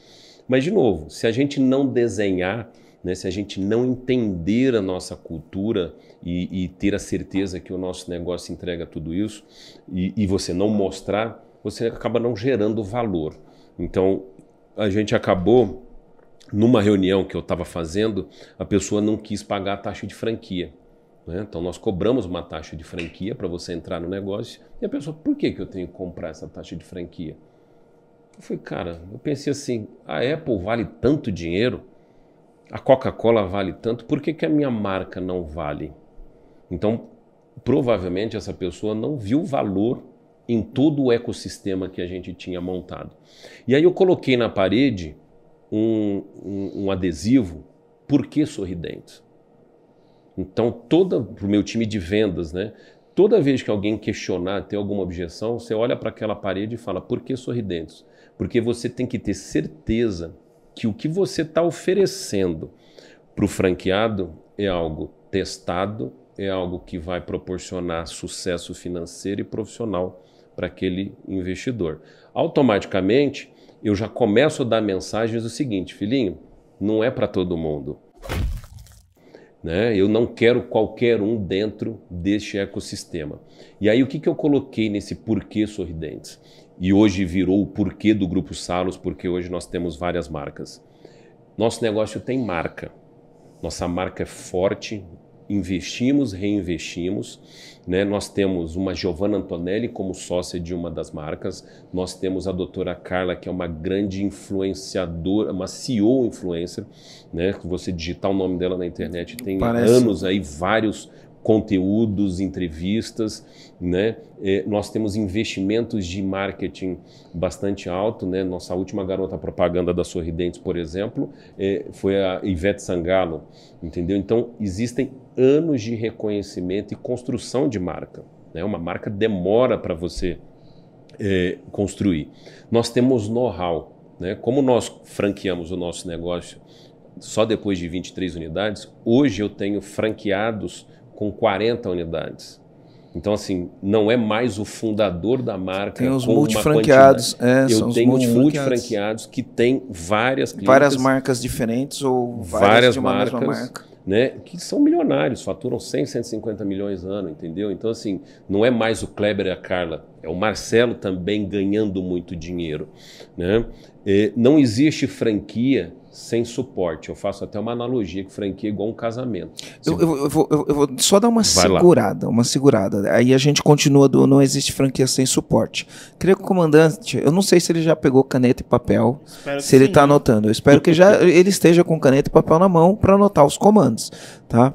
Mas, de novo, se a gente não desenhar né, se a gente não entender a nossa cultura e, e, ter a certeza que o nosso negócio entrega tudo isso e, e você não mostrar, você acaba não gerando valor. Então, a gente acabou numa reunião que eu estava fazendo, a pessoa não quis pagar a taxa de franquia. Né? Então nós cobramos uma taxa de franquia para você entrar no negócio e a pessoa, por que, que eu tenho que comprar essa taxa de franquia? Eu falei, cara, eu pensei assim, a Apple vale tanto dinheiro a Coca-Cola vale tanto, por que, que a minha marca não vale? Então, provavelmente essa pessoa não viu valor em todo o ecossistema que a gente tinha montado. E aí eu coloquei na parede um, um, um adesivo, por que sorridentes? Então, toda para o meu time de vendas, né? Toda vez que alguém questionar, ter alguma objeção, você olha para aquela parede e fala: por que sorridentes? Porque você tem que ter certeza que o que você está oferecendo para o franqueado é algo testado, é algo que vai proporcionar sucesso financeiro e profissional para aquele investidor. Automaticamente, eu já começo a dar mensagens do seguinte, filhinho, não é para todo mundo. Né? Eu não quero qualquer um dentro deste ecossistema. E aí o que, que eu coloquei nesse porquê sorridentes? e hoje virou o porquê do Grupo Salos, porque hoje nós temos várias marcas. Nosso negócio tem marca, nossa marca é forte, investimos, reinvestimos. Né? Nós temos uma Giovanna Antonelli como sócia de uma das marcas, nós temos a doutora Carla, que é uma grande influenciadora, uma CEO influencer. Né? Você digitar o nome dela na internet, tem Parece. anos aí, vários conteúdos, entrevistas, né? É, nós temos investimentos de marketing bastante alto, né? Nossa última garota propaganda da Sorridentes, por exemplo, é, foi a Ivete Sangalo, entendeu? Então existem anos de reconhecimento e construção de marca, né? Uma marca demora para você é, construir. Nós temos know-how, né? Como nós franqueamos o nosso negócio só depois de 23 unidades, hoje eu tenho franqueados com 40 unidades. Então, assim, não é mais o fundador da marca. Tem os multifranqueados. É, Eu tenho multifranqueados que tem várias clínicas, Várias marcas diferentes ou várias, várias de uma marcas, mesma marca. Né, que são milionários, faturam 100, 150 milhões ano, entendeu? Então, assim, não é mais o Kleber e a Carla é o Marcelo também ganhando muito dinheiro. Né? não existe franquia sem suporte. Eu faço até uma analogia que franquia é igual um casamento. Eu, eu, eu, vou, eu vou, só dar uma Vai segurada, lá. uma segurada. Aí a gente continua do não existe franquia sem suporte. Creio que o comandante, eu não sei se ele já pegou caneta e papel, espero se ele está anotando. Eu espero que já <laughs> ele esteja com caneta e papel na mão para anotar os comandos, tá?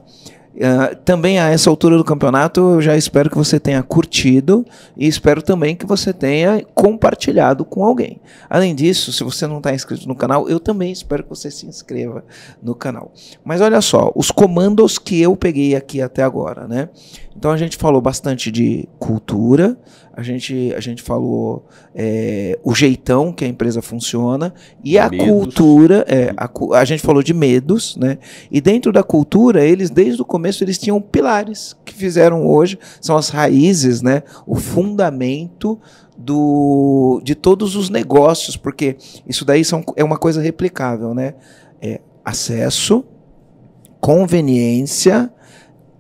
Ah, também a essa altura do campeonato, eu já espero que você tenha curtido e espero também que você tenha compartilhado com alguém. Além disso, se você não está inscrito no canal, eu também espero que você se inscreva no canal. Mas olha só, os comandos que eu peguei aqui até agora, né? Então a gente falou bastante de cultura, a gente, a gente falou é, o jeitão que a empresa funciona e a medos. cultura, é, a, a, gente falou de medos, né? E dentro da cultura, eles desde o começo eles tinham pilares que fizeram hoje, são as raízes, né? O fundamento do, de todos os negócios, porque isso daí são, é uma coisa replicável, né? É acesso, conveniência,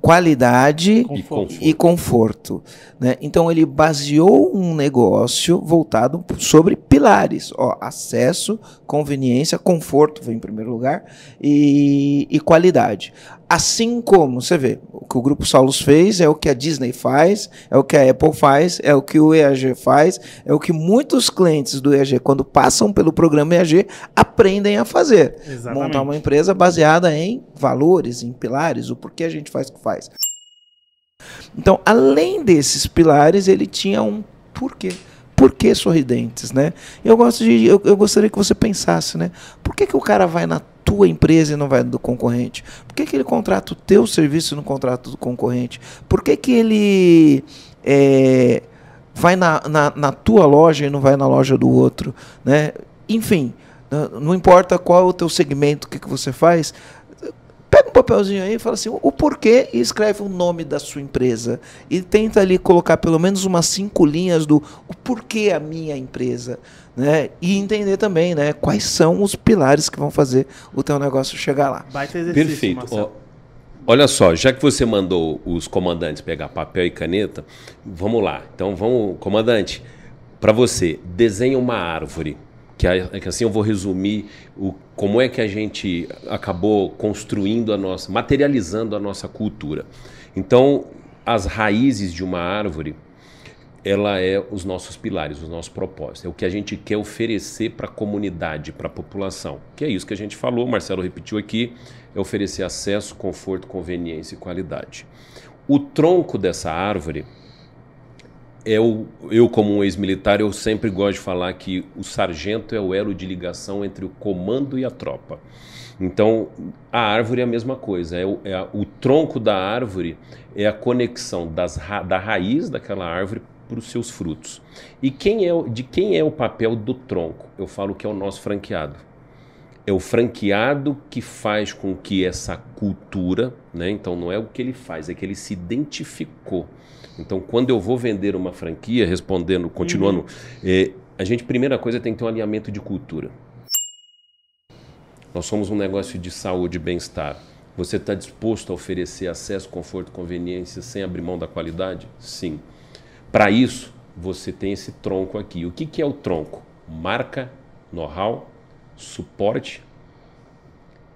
qualidade conforto. e conforto. Né? Então ele baseou um negócio voltado sobre pilares: ó, acesso, conveniência, conforto vem em primeiro lugar e, e qualidade. Assim como você vê, o que o Grupo Saulos fez é o que a Disney faz, é o que a Apple faz, é o que o EAG faz, é o que muitos clientes do EAG, quando passam pelo programa EAG, aprendem a fazer. Exatamente. Montar uma empresa baseada em valores, em pilares, o porquê a gente faz o que faz. Então, além desses pilares, ele tinha um porquê por que sorridentes, né? Eu gosto de, eu, eu, gostaria que você pensasse, né? Por que, que o cara vai na tua empresa e não vai do concorrente? Por que, que ele contrata o teu serviço e não contrata do concorrente? Por que, que ele é, vai na, na, na tua loja e não vai na loja do outro, né? Enfim, não importa qual é o teu segmento, o que, que você faz, pega um papelzinho aí e fala assim, o porquê e escreve o nome da sua empresa. E tenta ali colocar pelo menos umas cinco linhas do o porquê a minha empresa. Né? E entender também né, quais são os pilares que vão fazer o teu negócio chegar lá. Perfeito. olha só, já que você mandou os comandantes pegar papel e caneta, vamos lá. Então vamos, comandante, para você, desenha uma árvore que, é que assim eu vou resumir o, como é que a gente acabou construindo a nossa, materializando a nossa cultura. Então, as raízes de uma árvore, ela é os nossos pilares, os nossos propósitos, é o que a gente quer oferecer para a comunidade, para a população, que é isso que a gente falou, o Marcelo repetiu aqui, é oferecer acesso, conforto, conveniência e qualidade. O tronco dessa árvore eu, eu como um ex-militar, eu sempre gosto de falar que o sargento é o elo de ligação entre o comando e a tropa. Então, a árvore é a mesma coisa. É o, é a, o tronco da árvore é a conexão das, da raiz daquela árvore para os seus frutos. E quem é, de quem é o papel do tronco? Eu falo que é o nosso franqueado. É o franqueado que faz com que essa cultura, né? então não é o que ele faz, é que ele se identificou então, quando eu vou vender uma franquia, respondendo, continuando, uhum. Eh, a gente, primeira coisa, tem que ter um alinhamento de cultura. Nós somos um negócio de saúde e bem-estar. Você está disposto a oferecer acesso, conforto, conveniência sem abrir mão da qualidade? Sim. Para isso, você tem esse tronco aqui. O que, que é o tronco? Marca, know-how, suporte,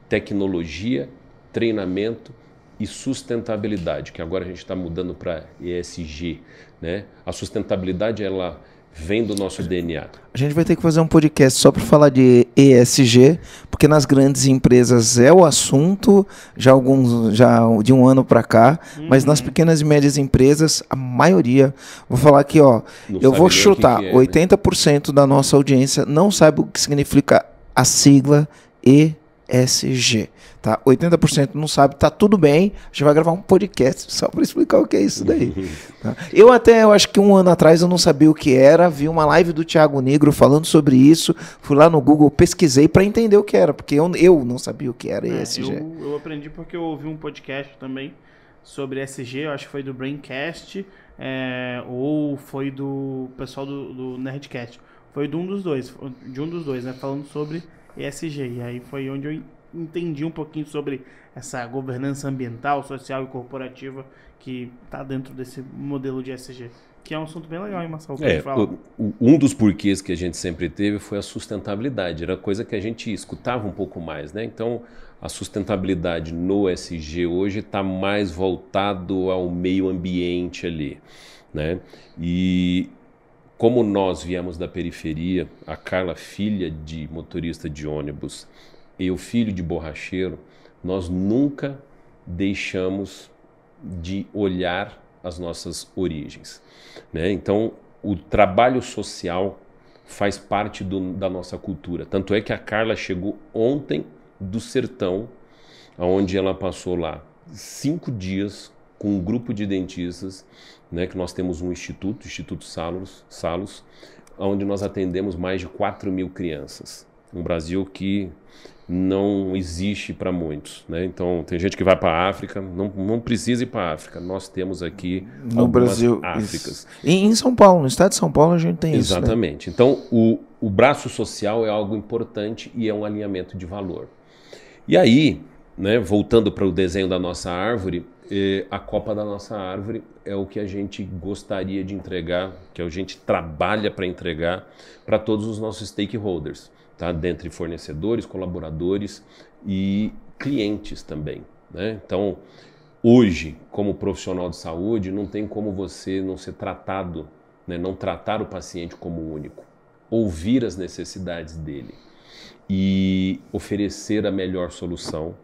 tecnologia, treinamento, e sustentabilidade, que agora a gente está mudando para ESG. Né? A sustentabilidade ela vem do nosso DNA. A gente vai ter que fazer um podcast só para falar de ESG, porque nas grandes empresas é o assunto já alguns já de um ano para cá, uhum. mas nas uhum. pequenas e médias empresas a maioria, vou falar aqui, ó, não eu vou chutar, que que é, 80% né? da nossa audiência não sabe o que significa a sigla e ESG, tá? 80% não sabe, tá tudo bem. A gente vai gravar um podcast só para explicar o que é isso daí. <laughs> Tá? Eu até, eu acho que um ano atrás eu não sabia o que era, vi uma live do Thiago Negro falando sobre isso, fui lá no Google, pesquisei para entender o que era, porque eu, eu não sabia o que era é, ESG. eu, eu aprendi porque eu ouvi um podcast também sobre SG, eu acho que foi do Braincast, é, ou foi do pessoal do, do, Nerdcast. Foi de um dos dois, de um dos dois, né? Falando sobre ESG. E aí foi onde eu entendi um pouquinho sobre essa governança ambiental, social e corporativa que está dentro desse modelo de ESG. Que é um assunto bem legal, hein, Marcelo? É, um dos porquês que a gente sempre teve foi a sustentabilidade. Era coisa que a gente escutava um pouco mais, né? Então, a sustentabilidade no SG hoje está mais voltado ao meio ambiente ali, né? E como nós viemos da periferia, a Carla, filha de motorista de ônibus, eu, filho de borracheiro, nós nunca deixamos de olhar as nossas origens. Né? Então, o trabalho social faz parte do, da nossa cultura. Tanto é que a Carla chegou ontem do sertão, onde ela passou lá cinco dias com um grupo de dentistas né, que nós temos um instituto, Instituto Salos, Salos, onde nós atendemos mais de 4 mil crianças. Um Brasil que não existe para muitos. Né? Então, tem gente que vai para a África, não, não, precisa ir para a África. Nós temos aqui no Brasil, Áfricas. E em São Paulo, no estado de São Paulo, a gente tem né? Exatamente. isso. Exatamente. Né? Então, o, o braço social é algo importante e é um alinhamento de valor. E aí, né, voltando para o desenho da nossa árvore, a copa da nossa árvore é o que a gente gostaria de entregar, que a gente trabalha para entregar para todos os nossos stakeholders, tá? Dentre fornecedores, colaboradores e clientes também, né? Então, hoje, como profissional de saúde, não tem como você não ser tratado, né? não tratar o paciente como único, ouvir as necessidades dele e oferecer a melhor solução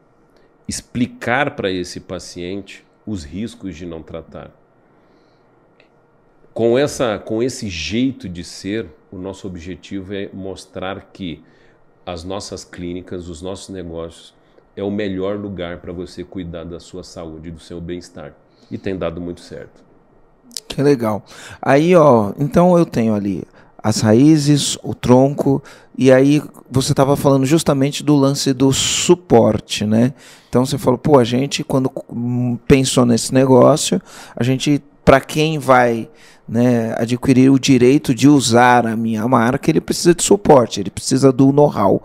explicar para esse paciente os riscos de não tratar. Com, essa, com esse jeito de ser, o nosso objetivo é mostrar que as nossas clínicas, os nossos negócios, é o melhor lugar para você cuidar da sua saúde, do seu bem-estar. E tem dado muito certo. Que legal. Aí, ó, então eu tenho ali as raízes, o tronco, e aí você estava falando justamente do lance do suporte, né? Então você falou, pô, a gente quando hum, pensou nesse negócio, a gente para quem vai né, adquirir o direito de usar a minha marca, ele precisa de suporte, ele precisa do know-how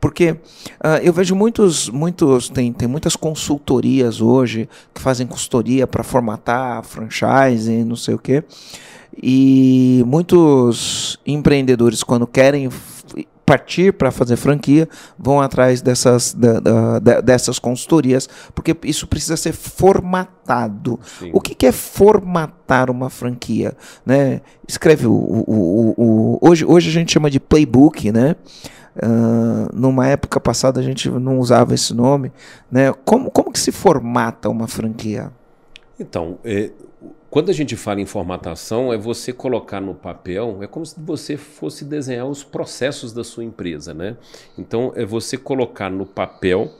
porque uh, eu vejo muitos, muitos tem, tem muitas consultorias hoje que fazem consultoria para formatar franchise, não sei o quê. E muitos empreendedores, quando querem partir para fazer franquia, vão atrás dessas, da, da, dessas consultorias, porque isso precisa ser formatado. Sim. O que, que, é formatar uma franquia? Né? Escreve o, o, o, hoje, hoje a gente chama de playbook, né? Uh, numa época passada a gente não usava esse nome, né? Como, como que se formata uma franquia? Então, é, quando a gente fala em formatação, é você colocar no papel, é como se você fosse desenhar os processos da sua empresa, né? Então, é você colocar no papel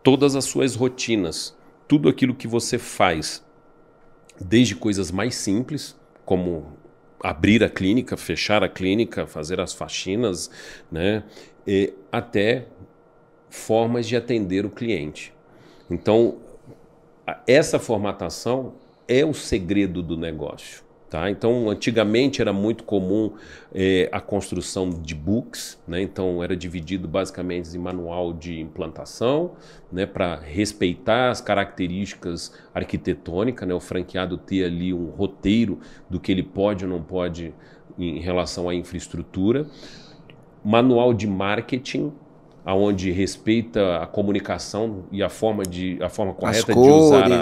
todas as suas rotinas, tudo aquilo que você faz, desde coisas mais simples, como abrir a clínica, fechar a clínica, fazer as faxinas, né? E até formas de atender o cliente. Então, essa formatação é o segredo do negócio. Tá? Então, antigamente era muito comum é, a construção de books, né? então era dividido basicamente em manual de implantação, né? para respeitar as características arquitetônicas, né? o franqueado ter ali um roteiro do que ele pode ou não pode em relação à infraestrutura. Manual de marketing, aonde respeita a comunicação e a forma de a forma correta cores, de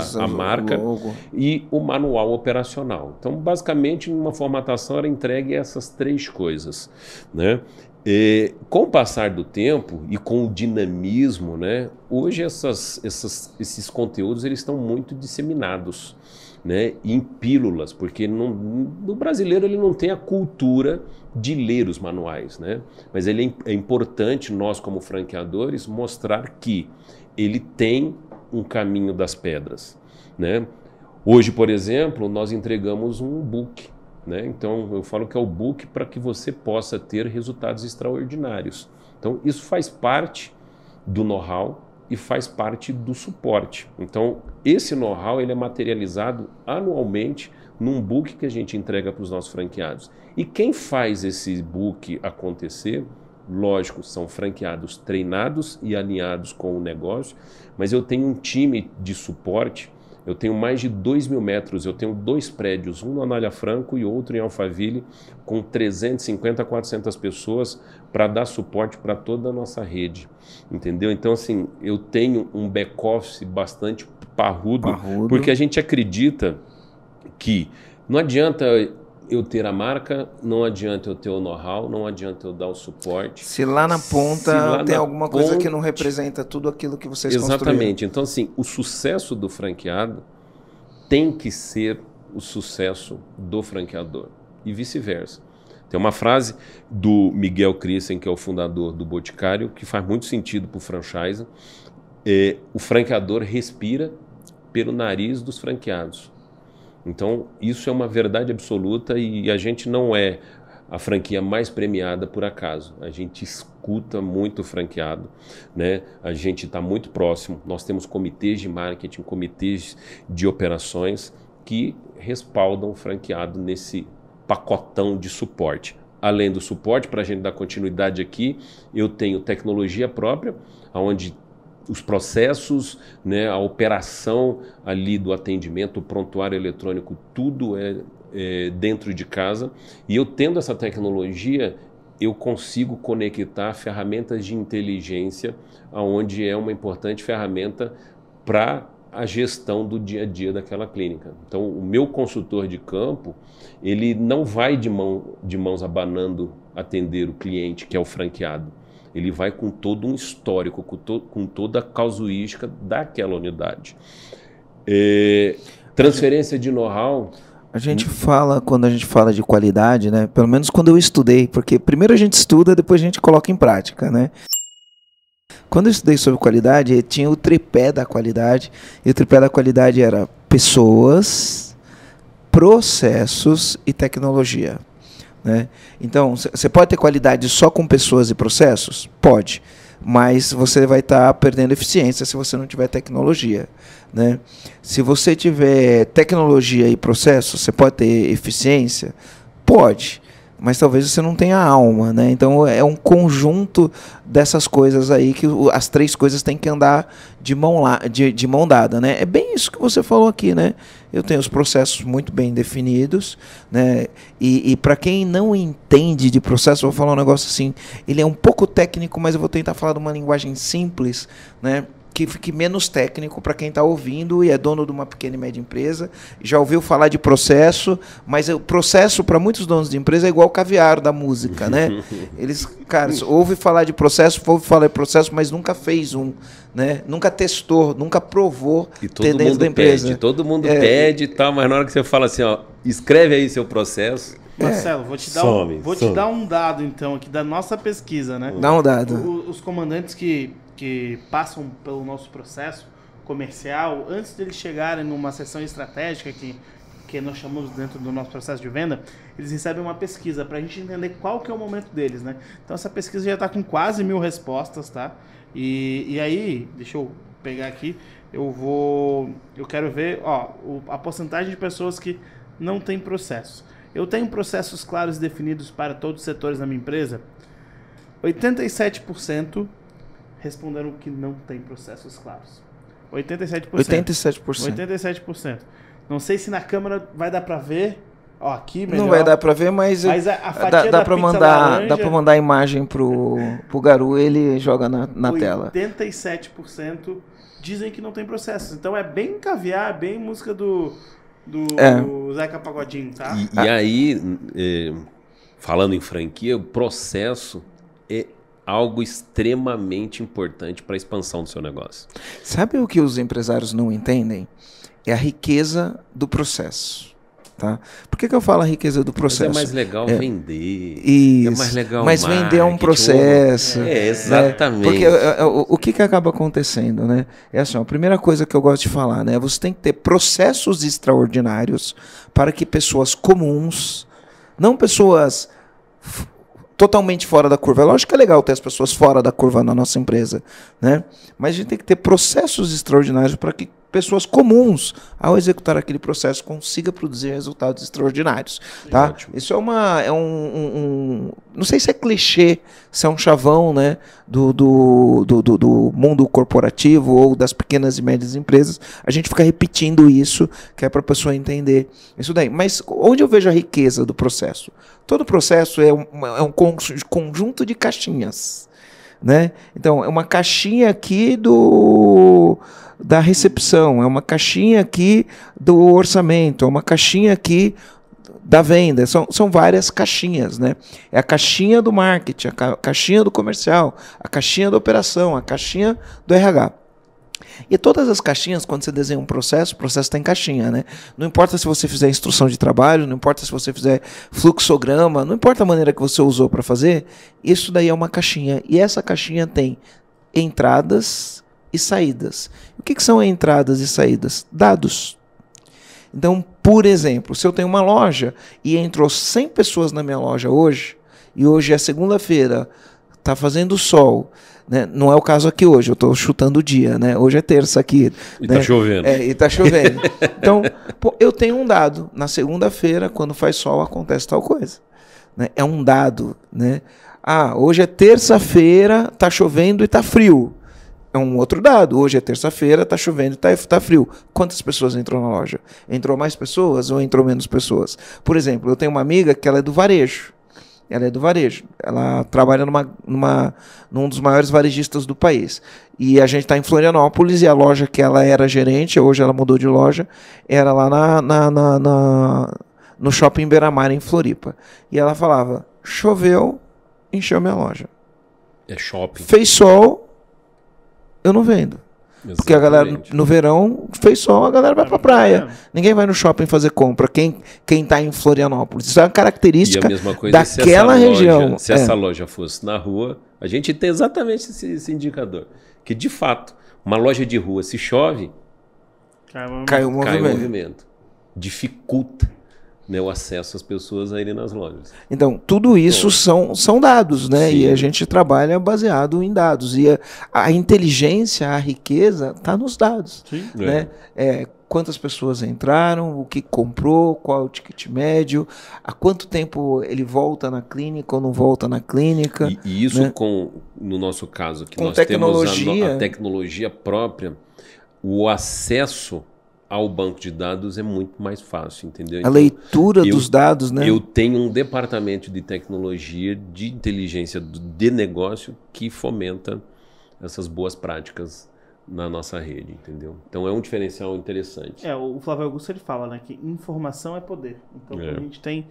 usar a, a marca logo. e o manual operacional. Então, basicamente, numa formatação era entregue essas três coisas, né? E, com o passar do tempo e com o dinamismo, né? Hoje essas, essas, esses conteúdos eles estão muito disseminados, né? Em pílulas, porque não, no brasileiro ele não tem a cultura de ler os manuais, né? Mas ele é, é, importante nós como franqueadores mostrar que ele tem um caminho das pedras, né? Hoje, por exemplo, nós entregamos um book, né? Então eu falo que é o book para que você possa ter resultados extraordinários. Então isso faz parte do know-how e faz parte do suporte. Então esse know-how ele é materializado anualmente num book que a gente entrega para os nossos franqueados. E quem faz esse book acontecer, lógico, são franqueados treinados e alinhados com o negócio, mas eu tenho um time de suporte. Eu tenho mais de 2 mil metros, eu tenho dois prédios, um no Anália Franco e outro em Alphaville, com 350, 400 pessoas para dar suporte para toda a nossa rede, entendeu? Então, assim, eu tenho um back-office bastante parrudo, parrudo, porque a gente acredita que não adianta eu ter a marca, não adianta eu ter o know-how, não adianta eu dar o suporte. Se lá na ponta lá tem na alguma ponte... coisa que não representa tudo aquilo que vocês Exatamente. Exatamente. Então, assim, o sucesso do franqueado tem que ser o sucesso do franqueador e vice-versa. Tem uma frase do Miguel Christen, que é o fundador do Boticário, que faz muito sentido para o franchise. É, o franqueador respira pelo nariz dos franqueados. Então, isso é uma verdade absoluta e a gente não é a franquia mais premiada por acaso. A gente escuta muito o franqueado, né? A gente está muito próximo. Nós temos comitês de marketing, comitês de operações que respaldam o franqueado nesse pacotão de suporte. Além do suporte para a gente dar continuidade aqui, eu tenho tecnologia própria, onde os processos, né, a operação ali do atendimento, o prontuário eletrônico, tudo é, é dentro de casa. E eu tendo essa tecnologia, eu consigo conectar ferramentas de inteligência, aonde é uma importante ferramenta para a gestão do dia a dia daquela clínica. Então, o meu consultor de campo, ele não vai de, mão, de mãos abanando atender o cliente, que é o franqueado ele vai com todo um histórico, com, to com toda a causuística daquela unidade. É, transferência de know-how. A gente fala, quando a gente fala de qualidade, né? Pelo menos quando eu estudei, porque primeiro a gente estuda, depois a gente coloca em prática, né? Quando eu estudei sobre qualidade, tinha o tripé da qualidade, e o tripé da qualidade era pessoas, processos e tecnologia. Né? Então, você pode ter qualidade só com pessoas e processos? Pode. Mas você vai estar tá perdendo eficiência se você não tiver tecnologia. Né? Se você tiver tecnologia e processos você pode ter eficiência? Pode mas talvez você não tenha alma, né? Então é um conjunto dessas coisas aí que as três coisas têm que andar de mão, lá, de, de mão dada, né? É bem isso que você falou aqui, né? Eu tenho os processos muito bem definidos, né? E, e para quem não entende de processo, vou falar um negócio assim, ele é um pouco técnico, mas eu vou tentar falar de uma linguagem simples, né? que fique menos técnico para quem está ouvindo e é dono de uma pequena e média empresa. Já ouviu falar de processo, mas o processo para muitos donos de empresa é igual o caviar da música, né? <laughs> Eles, cara, ouve falar de processo, ouve falar de processo, mas nunca fez um, né? Nunca testou, nunca provou e todo ter dentro mundo da empresa. Pede, todo mundo é, pede e tal, mas na hora que você fala assim, ó, escreve aí seu processo. É. Marcelo, vou, te dar, some, um, vou te dar um dado então aqui da nossa pesquisa, né? Dá um dado. O, os comandantes que que passam pelo nosso processo comercial, antes deles chegarem numa sessão estratégica que, que nós chamamos dentro do nosso processo de venda, eles recebem uma pesquisa para a gente entender qual que é o momento deles, né? Então essa pesquisa já está com quase mil respostas, tá? E, e aí, deixa eu pegar aqui, eu vou, eu quero ver, ó, a porcentagem de pessoas que não tem processo. Eu tenho processos claros e definidos para todos os setores da minha empresa? 87% responderam que não tem processos claros. 87%. 87%. 87%. Não sei se na câmera vai dar para ver. Ó, aqui melhor. Não vai dar para ver, mas, mas a, a dá, dá para mandar, laranja, dá para mandar a imagem pro pro Garu, ele joga na, na 87% tela. 87% dizem que não tem processos. Então é bem caviar, é bem música do do, é. do Zeca Pagodinho, tá? E, e ah. aí, é, falando em franquia, o processo é algo extremamente importante para a expansão do seu negócio. Sabe o que os empresários não entendem? É a riqueza do processo. Tá? Por que, que eu falo a riqueza do processo? Mas é mais legal é, vender. Isso. É mais legal Mas vender é um processo. É, né? exatamente. Né? Porque é, é, o, o, que, que acaba acontecendo, né? É assim, a primeira coisa que eu gosto de falar, né? Você tem que ter processos extraordinários para que pessoas comuns, não pessoas totalmente fora da curva. É lógico que é legal ter as pessoas fora da curva na nossa empresa, né? Mas a gente tem que ter processos extraordinários para que pessoas comuns, ao executar aquele processo, consiga produzir resultados extraordinários. Tá? Isso é, uma, é um, um, um, Não sei se é clichê, se é um chavão né, do, do, do, do, mundo corporativo ou das pequenas e médias empresas. A gente fica repetindo isso, que é para a pessoa entender isso daí. Mas onde eu vejo a riqueza do processo? Todo processo é um, é um conjunto de caixinhas né? Então, é uma caixinha aqui do da recepção, é uma caixinha aqui do orçamento, é uma caixinha aqui da venda. São, são várias caixinhas, né? É a caixinha do marketing, a ca caixinha do comercial, a caixinha da operação, a caixinha do RH. E todas as caixinhas, quando você desenha um processo, o processo está em caixinha, né? Não importa se você fizer instrução de trabalho, não importa se você fizer fluxograma, não importa a maneira que você usou para fazer, isso daí é uma caixinha. E essa caixinha tem entradas e saídas. O que, que são entradas e saídas? Dados. Então, por exemplo, se eu tenho uma loja e entrou 100 pessoas na minha loja hoje, e hoje é segunda-feira, está fazendo sol, né? Não é o caso aqui hoje, eu estou chutando o dia, né? Hoje é terça aqui. E está né? chovendo. É, e está chovendo. <laughs> então, pô, eu tenho um dado. Na segunda-feira, quando faz sol, acontece tal coisa. Né? É um dado. Né? Ah, hoje é terça-feira, está chovendo e está frio. É um outro dado. Hoje é terça-feira, está chovendo e está tá frio. Quantas pessoas entrou na loja? Entrou mais pessoas ou entrou menos pessoas? Por exemplo, eu tenho uma amiga que ela é do varejo. Ela é do varejo. Ela trabalha numa, numa, num dos maiores varejistas do país. E a gente está em Florianópolis e a loja que ela era gerente, hoje ela mudou de loja, era lá na, na, na, na no shopping Beira Mar, em Floripa. E ela falava: choveu, encheu minha loja. É shopping. Fez sol, eu não vendo. Exatamente. Porque a galera, no verão, fez sol, a galera vai pra praia. É. Ninguém vai no shopping fazer compra. Quem, quem tá em Florianópolis. Isso é uma característica daquela se região. Loja, se é. essa loja fosse na rua, a gente tem exatamente esse, esse indicador. Que, de fato, uma loja de rua, se chove, cai o movimento. Cai o movimento. Dificulta né, o acesso às pessoas a irem nas lojas. Então, tudo isso são, são dados, né? Sim. E a gente trabalha baseado em dados. E a, a inteligência, a riqueza está nos dados. Sim. Né? É. É, quantas pessoas entraram, o que comprou, qual é o ticket médio, há quanto tempo ele volta na clínica ou não volta na clínica. E, e isso né? com, no nosso caso, que com nós tecnologia. temos a, a tecnologia própria, o acesso ao banco de dados é muito mais fácil, entendeu? Então, a leitura eu, dos dados, né? Eu tenho um departamento de tecnologia, de inteligência de negócio que fomenta essas boas práticas na nossa rede, entendeu? Então é um diferencial interessante. É, o Flávio Augusto ele fala, né, que informação é poder. Então é. a gente tem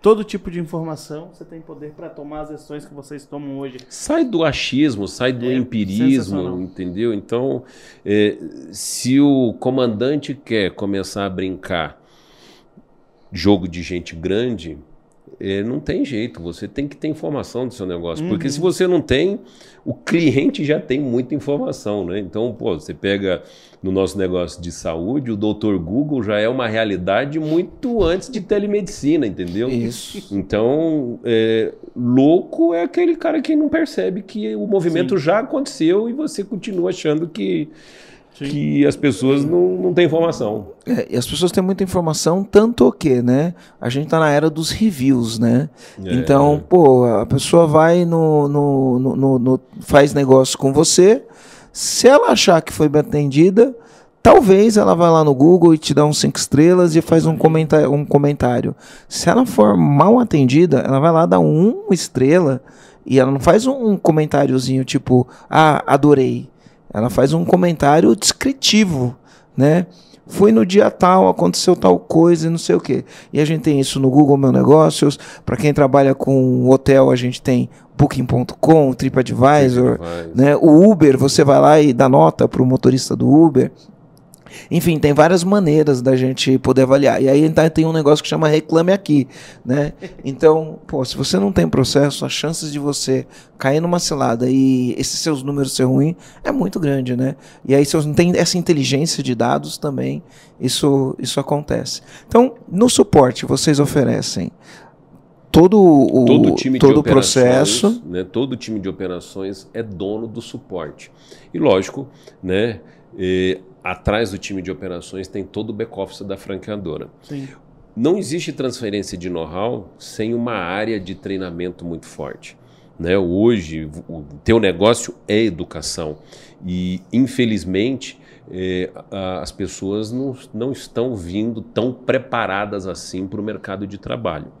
todo tipo de informação, você tem poder para tomar as decisões que vocês tomam hoje. Sai do achismo, sai do é, empirismo, entendeu? Então, é, se o comandante quer começar a brincar jogo de gente grande, é, não tem jeito, você tem que ter informação do seu negócio. Uhum. Porque se uhum. você não tem, o cliente já tem muita informação, né? Então, pô, você pega no nosso negócio de saúde, o doutor Google já é uma realidade muito antes de telemedicina, entendeu? Isso. Então, é, louco é aquele cara que não percebe que o movimento Sim. já aconteceu e você continua achando que, que as pessoas não, não têm informação. É, e as pessoas têm muita informação, tanto que, né? A gente tá na era dos reviews, né? É. Então, pô, a pessoa vai no, no, no, no faz negócio com você se ela achar que foi bem atendida, talvez ela vá lá no Google e te dá uns cinco estrelas e faz um, comentário, um comentário. Se ela for mal atendida, ela vai lá dar um estrela e ela não faz um comentáriozinho tipo, ah, adorei. Ela faz um comentário descritivo, né? Foi no dia tal, aconteceu tal coisa, não sei o quê. E a gente tem isso no Google Meu Negócios. Para quem trabalha com hotel, a gente tem Booking.com, TripAdvisor, TripAdvisor, né? O Uber, você vai lá e dá nota para o motorista do Uber. Enfim, tem várias maneiras da gente poder avaliar. E aí então, tem um negócio que chama reclame aqui, né? Então, pô, se você não tem processo, as chances de você cair numa cilada e esses seus números ser ruim é muito grande, né? E aí se você não tem essa inteligência de dados também, isso isso acontece. Então, no suporte vocês oferecem todo o todo time todo de o processo, né? Todo time de operações é dono do suporte. E lógico, né? Eh, atrás do time de operações tem todo o back-office da franqueadora. Sim. Não existe transferência de know-how sem uma área de treinamento muito forte. Né? Hoje, o teu negócio é educação. E, infelizmente, é, as pessoas não, não estão vindo tão preparadas assim para o mercado de trabalho.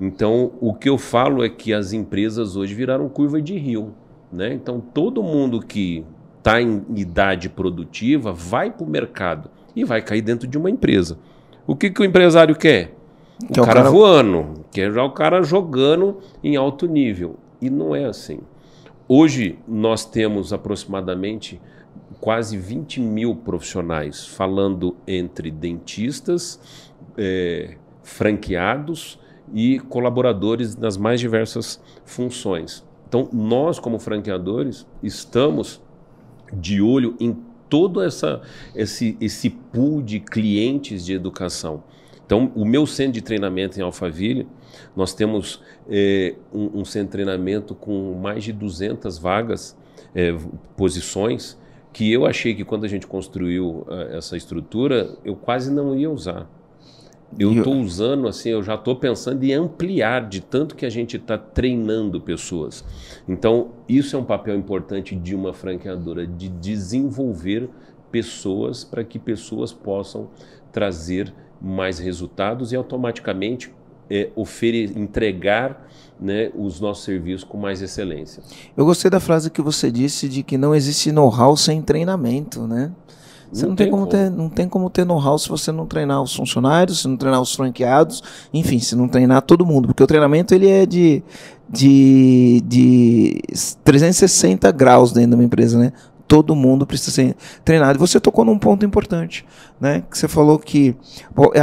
Então, o que eu falo é que as empresas hoje viraram curva de rio. Né? Então, todo mundo que está em idade produtiva, vai para o mercado e vai cair dentro de uma empresa. O que, que o empresário quer? O que cara, é o cara voando, quer já é o cara jogando em alto nível. E não é assim. Hoje nós temos aproximadamente quase 20 mil profissionais, falando entre dentistas, é, franqueados e colaboradores nas mais diversas funções. Então, nós, como franqueadores, estamos de olho em todo essa, esse, esse pool de clientes de educação. Então, o meu centro de treinamento em Alphaville, nós temos é, um, um, centro de treinamento com mais de 200 vagas, é, posições, que eu achei que quando a gente construiu eh, essa estrutura, eu quase não ia usar. Eu estou usando, assim, eu já estou pensando em ampliar de tanto que a gente está treinando pessoas. Então, isso é um papel importante de uma franqueadora, de desenvolver pessoas para que pessoas possam trazer mais resultados e automaticamente é, entregar né, os nossos serviços com mais excelência. Eu gostei da frase que você disse de que não existe know-how sem treinamento, né? Você não, não tem, como, como, ter, não tem como ter know-how se você não treinar os funcionários, se não treinar os franqueados, enfim, se não treinar todo mundo, porque o treinamento ele é de de, de 360 graus dentro de uma empresa, né? todo mundo precisa ser treinado. E você tocou num ponto importante, né? Que você falou que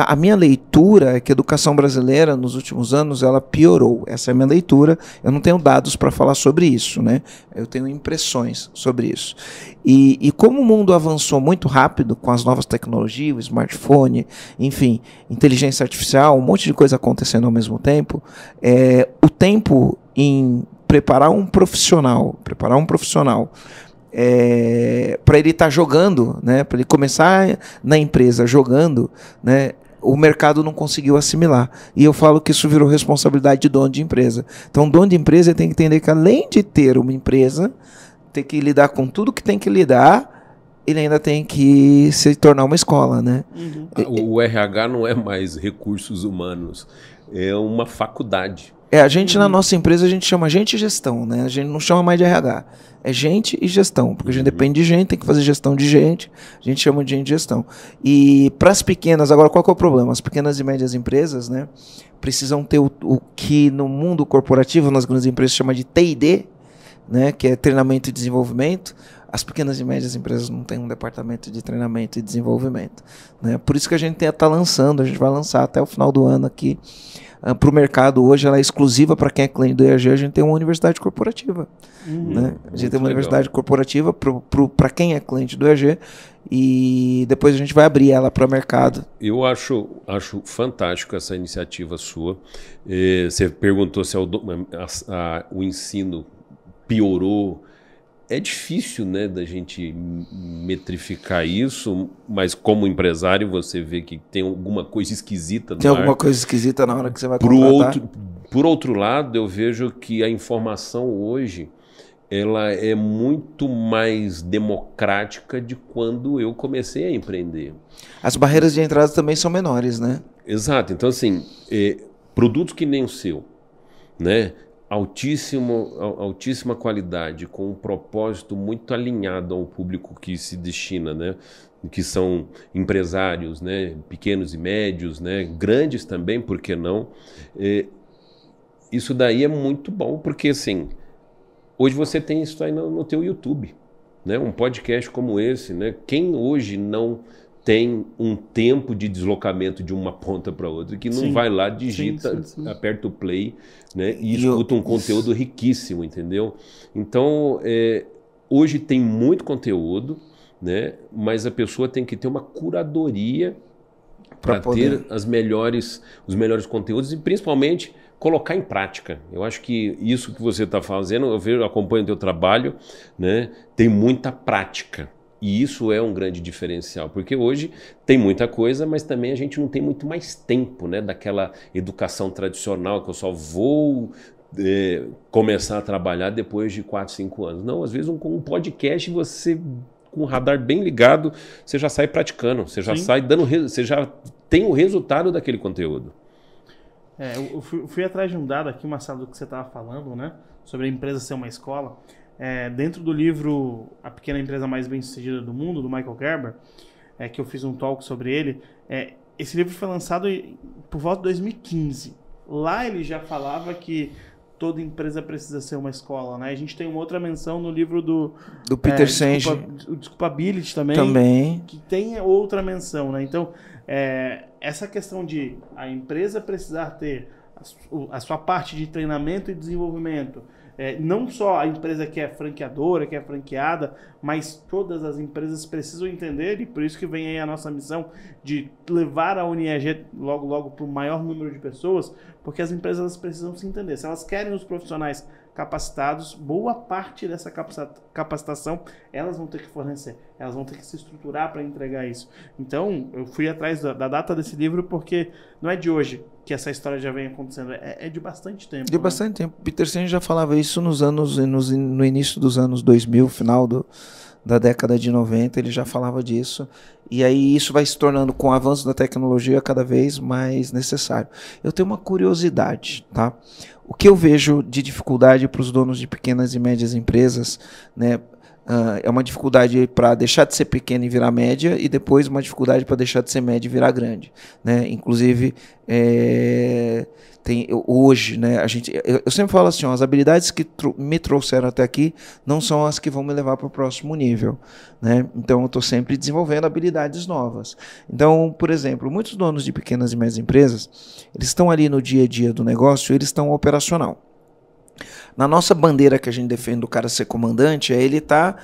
a minha leitura é que a educação brasileira nos últimos anos ela piorou. Essa é a minha leitura. Eu não tenho dados para falar sobre isso, né? Eu tenho impressões sobre isso. E, e como o mundo avançou muito rápido com as novas tecnologias, smartphone, enfim, inteligência artificial, um monte de coisa acontecendo ao mesmo tempo, é, o tempo em preparar um profissional, preparar um profissional é, para ele estar tá jogando, né, para ele começar na empresa jogando, né, o mercado não conseguiu assimilar. E eu falo que isso virou responsabilidade de dono de empresa. Então, dono de empresa tem que entender que além de ter uma empresa, ter que lidar com tudo que tem que lidar, ele ainda tem que se tornar uma escola, né? Uhum. Ah, o RH não é mais recursos humanos, é uma faculdade. É, a gente na nossa empresa a gente chama gente e gestão, né? A gente não chama mais de RH. É gente e gestão, porque a gente uhum. depende de gente, tem que fazer gestão de gente, a gente chama de gente e gestão. E para as pequenas, agora qual é o problema? As pequenas e médias empresas, né, precisam ter o, o que no mundo corporativo, nas grandes empresas, chama de TD, né, que é treinamento e desenvolvimento. As pequenas e médias empresas não têm um departamento de treinamento e desenvolvimento. Né? Por isso que a gente está lançando, a gente vai lançar até o final do ano aqui ah, para o mercado hoje, ela é exclusiva para quem é cliente do EAG, a gente tem uma universidade corporativa. Uhum. Né? A gente tem uma legal. universidade corporativa para quem é cliente do EAG e depois a gente vai abrir ela para o mercado. Eu acho, acho fantástico essa iniciativa sua. Eh, você perguntou se é o, a, a, o ensino piorou é difícil, né, da gente metrificar isso, mas como empresário você vê que tem alguma coisa esquisita. Tem alguma coisa esquisita na hora que você vai Pro contratar. Outro, por outro lado, eu vejo que a informação hoje ela é muito mais democrática de quando eu comecei a empreender. As barreiras de entrada também são menores, né? Exato. Então, assim, é, produtos que nem o seu, né? altíssimo, altíssima qualidade, com um propósito muito alinhado ao público que se destina, né? que são empresários, né? pequenos e médios, né? grandes também, por que não? isso daí é muito bom, porque assim, hoje você tem isso aí no, no teu YouTube, né? um podcast como esse, né? quem hoje não tem um tempo de deslocamento de uma ponta para outra que não sim. vai lá, digita, sim, sim, aperta o play né, e, e escuta eu... um conteúdo riquíssimo, entendeu? Então, é, hoje tem muito conteúdo, né, mas a pessoa tem que ter uma curadoria para ter as melhores, os melhores conteúdos e principalmente colocar em prática. Eu acho que isso que você está fazendo, eu vejo, acompanho o teu trabalho, né, tem muita prática e isso é um grande diferencial, porque hoje tem muita coisa, mas também a gente não tem muito mais tempo né, daquela educação tradicional que eu só vou é, começar a trabalhar depois de 4, 5 anos. Não, às vezes um, um podcast você com o radar bem ligado, você já sai praticando, você já Sim. sai dando, você já tem o resultado daquele conteúdo. É, eu fui, fui atrás de um dado aqui, Marcelo, do que você estava falando, né? Sobre a empresa ser uma escola é, dentro do livro A Pequena Empresa Mais Bem-Sucedida do Mundo, do Michael Gerber, é, que eu fiz um talk sobre ele, é, esse livro foi lançado por volta de 2015. Lá ele já falava que toda empresa precisa ser uma escola, né? A gente tem uma outra menção no livro do... Do Peter é, Senge. Desculpa, o Desculpability também. Também. Que tem outra menção, né? Então, é, essa questão de a empresa precisar ter a, a sua parte de treinamento e desenvolvimento, é, não só a empresa que é franqueadora, que é franqueada, mas todas as empresas precisam entender e por isso que vem aí a nossa missão de levar a UniEG logo logo para o maior número de pessoas, porque as empresas precisam se entender. Se elas querem os profissionais capacitados, boa parte dessa capacitação elas vão ter que fornecer, elas vão ter que se estruturar para entregar isso. Então, eu fui atrás da, da data desse livro porque não é de hoje que essa história já vem acontecendo. É, é de bastante tempo. De né? bastante tempo. Peter Singer já falava isso nos anos, nos, no início dos anos 2000, final do, da década de 90, ele já falava disso. E aí isso vai se tornando, com o avanço da tecnologia, cada vez mais necessário. Eu tenho uma curiosidade, tá? O que eu vejo de dificuldade para os donos de pequenas e médias empresas, né? Ah, é uma dificuldade para deixar de ser pequena e virar média, e depois uma dificuldade para deixar de ser média e virar grande. Né? Inclusive, é, tem, hoje, né, a gente, eu, eu, sempre falo assim: ó, as habilidades que tro me trouxeram até aqui não são as que vão me levar para o próximo nível. Né? Então, eu estou sempre desenvolvendo habilidades novas. Então, por exemplo, muitos donos de pequenas e médias empresas, eles estão ali no dia a dia do negócio, eles estão operacional. Na nossa bandeira que a gente defende do cara ser comandante, é ele tá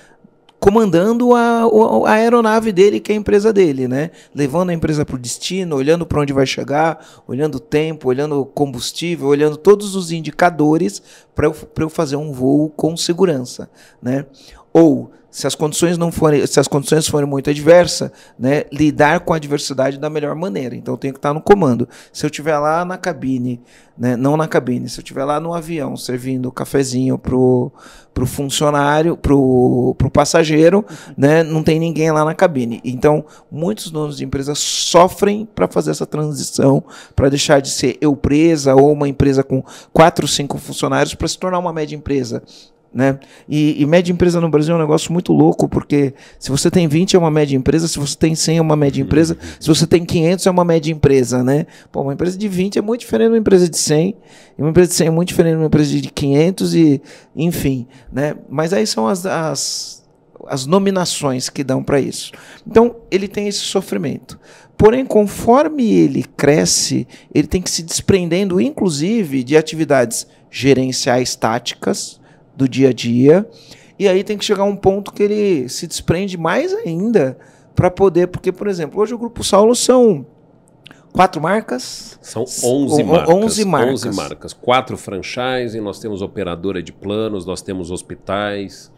comandando a, a aeronave dele, que é a empresa dele, né? Levando a empresa para o destino, olhando para onde vai chegar, olhando o tempo, olhando o combustível, olhando todos os indicadores para eu, eu fazer um voo com segurança, né? Ou se as condições não forem, se as condições forem muito adversas, né, lidar com a adversidade da melhor maneira. Então eu tenho que estar no comando. Se eu estiver lá na cabine, né, não na cabine, se eu estiver lá no avião servindo cafezinho pro pro funcionário, pro, pro passageiro, uhum. né, não tem ninguém lá na cabine. Então, muitos donos de empresas sofrem para fazer essa transição, para deixar de ser eu presa ou uma empresa com quatro, cinco funcionários para se tornar uma média empresa né? E, e, média empresa no Brasil é um negócio muito louco, porque se você tem 20 é uma média empresa, se você tem 100 é uma média empresa, uhum. se você tem 500 é uma média empresa, né? Pô, uma empresa de 20 é muito diferente de uma empresa de 100, e uma empresa de 100 é muito diferente de uma empresa de 500 e enfim, né? Mas aí são as, as, as nominações que dão para isso. Então, ele tem esse sofrimento. Porém, conforme ele cresce, ele tem que se desprendendo, inclusive, de atividades gerenciais táticas, do dia a dia. E aí tem que chegar um ponto que ele se desprende mais ainda para poder, porque por exemplo, hoje o grupo Saulo são quatro marcas? São 11 marcas. 11 marcas. 11 marcas. Quatro franchises, nós temos operadora de planos, nós temos hospitais,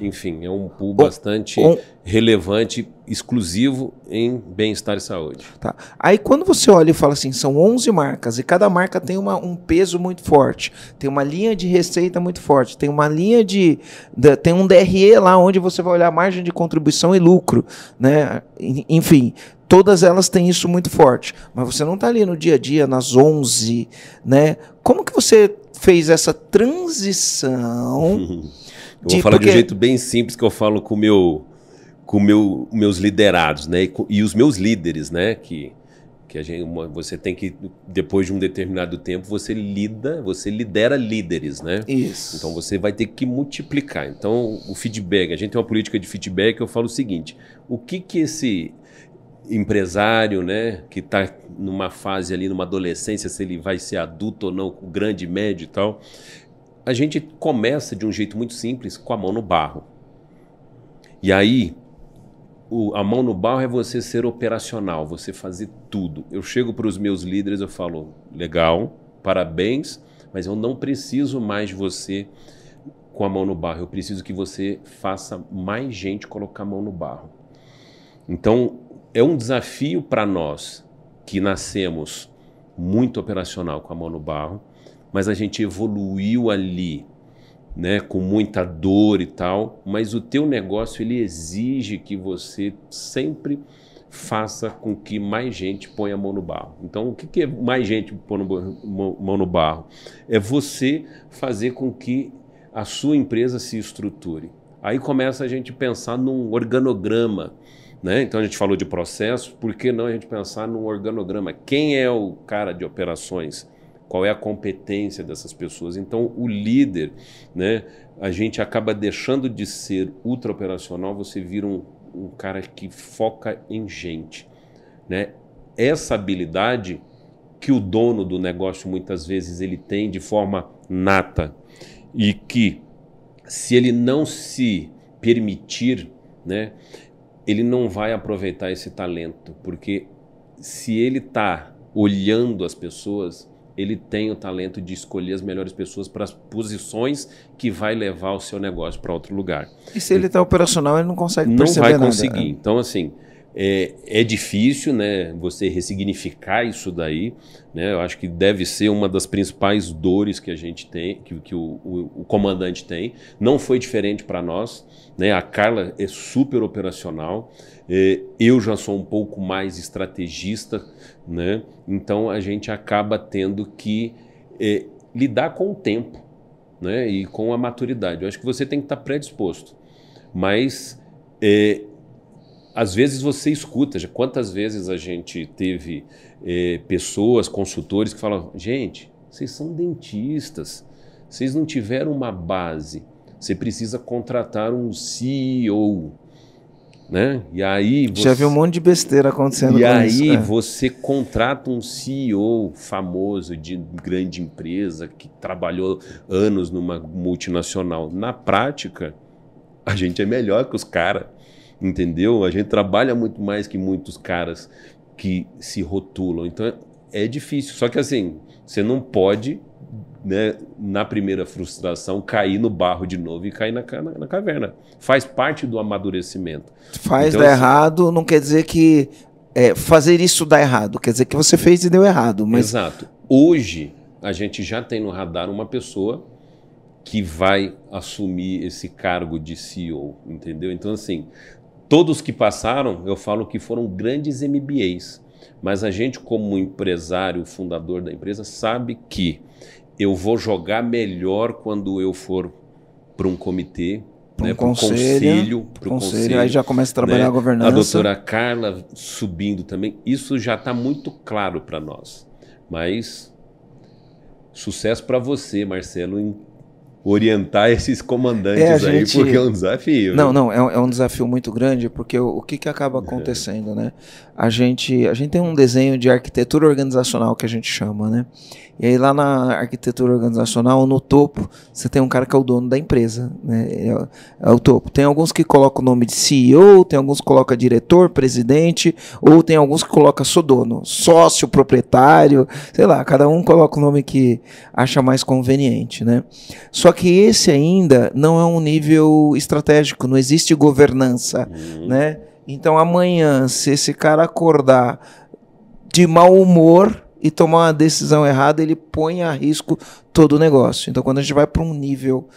enfim, é um pool bastante um, um, relevante, exclusivo em bem-estar e saúde. Tá. Aí quando você olha e fala assim, são 11 marcas e cada marca tem uma, um peso muito forte, tem uma linha de receita muito forte, tem uma linha de, de tem um DRE lá onde você vai olhar margem de contribuição e lucro, né? Enfim, todas elas têm isso muito forte, mas você não está ali no dia a dia nas 11, né? Como que você fez essa transição <laughs> Eu de, vou falar porque... de um jeito bem simples que eu falo com meu com meu, meus liderados, né? E, com, e, os meus líderes, né? Que que a gente, uma, você tem que depois de um determinado tempo você lida, você lidera líderes, né? Isso. Então você vai ter que multiplicar. Então o feedback, a gente tem uma política de feedback. Eu falo o seguinte: o que que esse empresário, né, que está numa fase ali, numa adolescência, se ele vai ser adulto ou não, grande, médio e tal, a gente começa de um jeito muito simples com a mão no barro. E aí, o, a mão no barro é você ser operacional, você fazer tudo. Eu chego para os meus líderes, eu falo, legal, parabéns, mas eu não preciso mais de você com a mão no barro. Eu preciso que você faça mais gente colocar a mão no barro. Então, é um desafio para nós que nascemos muito operacional com a mão no barro mas a gente evoluiu ali, né, com muita dor e tal, mas o teu negócio ele exige que você sempre faça com que mais gente ponha a mão no barro. Então, o que, que é mais gente pôr mão no barro? É você fazer com que a sua empresa se estruture. Aí começa a gente pensar num organograma. Né? Então a gente falou de processo, por que não a gente pensar num organograma? Quem é o cara de operações? qual é a competência dessas pessoas. Então, o líder, né, a gente acaba deixando de ser ultraoperacional, você vira um, um cara que foca em gente. Né? Essa habilidade que o dono do negócio muitas vezes ele tem de forma nata e que se ele não se permitir, né, ele não vai aproveitar esse talento, porque se ele está olhando as pessoas, ele tem o talento de escolher as melhores pessoas para as posições que vai levar o seu negócio para outro lugar. E se ele está operacional, ele não consegue não perceber Não vai conseguir. Nada, né? Então, assim, é, é, difícil né, você ressignificar isso daí. Né? Eu acho que deve ser uma das principais dores que a gente tem, que, que o, o, o comandante tem. Não foi diferente para nós. Né? A Carla é super operacional. É, eu já sou um pouco mais estrategista, né? Então a gente acaba tendo que é, lidar com o tempo, né? E com a maturidade. Eu acho que você tem que estar predisposto, mas é, às vezes você escuta, já quantas vezes a gente teve é, pessoas, consultores que falam, gente, vocês são dentistas, vocês não tiveram uma base, você precisa contratar um CEO, né? E aí você... Já vi um monte de besteira acontecendo. E aí isso, é. você contrata um CEO famoso de grande empresa que trabalhou anos numa multinacional. Na prática, a gente é melhor que os caras, entendeu? A gente trabalha muito mais que muitos caras que se rotulam. Então é difícil. Só que assim, você não pode, né, na primeira frustração, cair no barro de novo e cair na, na, na caverna. Faz parte do amadurecimento. Faz então, dar errado, não quer dizer que é, fazer isso dá errado, quer dizer que você fez e deu errado. Mas... Exato. Hoje, a gente já tem no radar uma pessoa que vai assumir esse cargo de CEO, entendeu? Então, assim, todos que passaram, eu falo que foram grandes MBAs. Mas a gente, como empresário, fundador da empresa, sabe que eu vou jogar melhor quando eu for para um comitê, para um né, conselho, para o conselho, conselho, Aí já começa a trabalhar né, a governança. A doutora Carla subindo também. Isso já está muito claro para nós. Mas sucesso para você, Marcelo, em orientar <laughs> esses comandantes é, aí, gente... porque é um desafio. Não, né? não, é um, é um, desafio muito grande, porque o, o que, que acaba <laughs> é. acontecendo, é. né? a gente, a gente tem um desenho de arquitetura organizacional que a gente chama, né? E aí lá na arquitetura organizacional, no topo, você tem um cara que é o dono da empresa, né? É, é o topo. Tem alguns que colocam o nome de CEO, tem alguns que colocam diretor, presidente, ou tem alguns que colocam sou dono, sócio, proprietário, sei lá, cada um coloca o nome que acha mais conveniente, né? Só que esse ainda não é um nível estratégico, não existe governança, uhum. né? Então amanhã, se esse cara acordar de mau humor e tomar uma decisão errada, ele põe a risco todo o negócio. Então quando a gente vai para um nível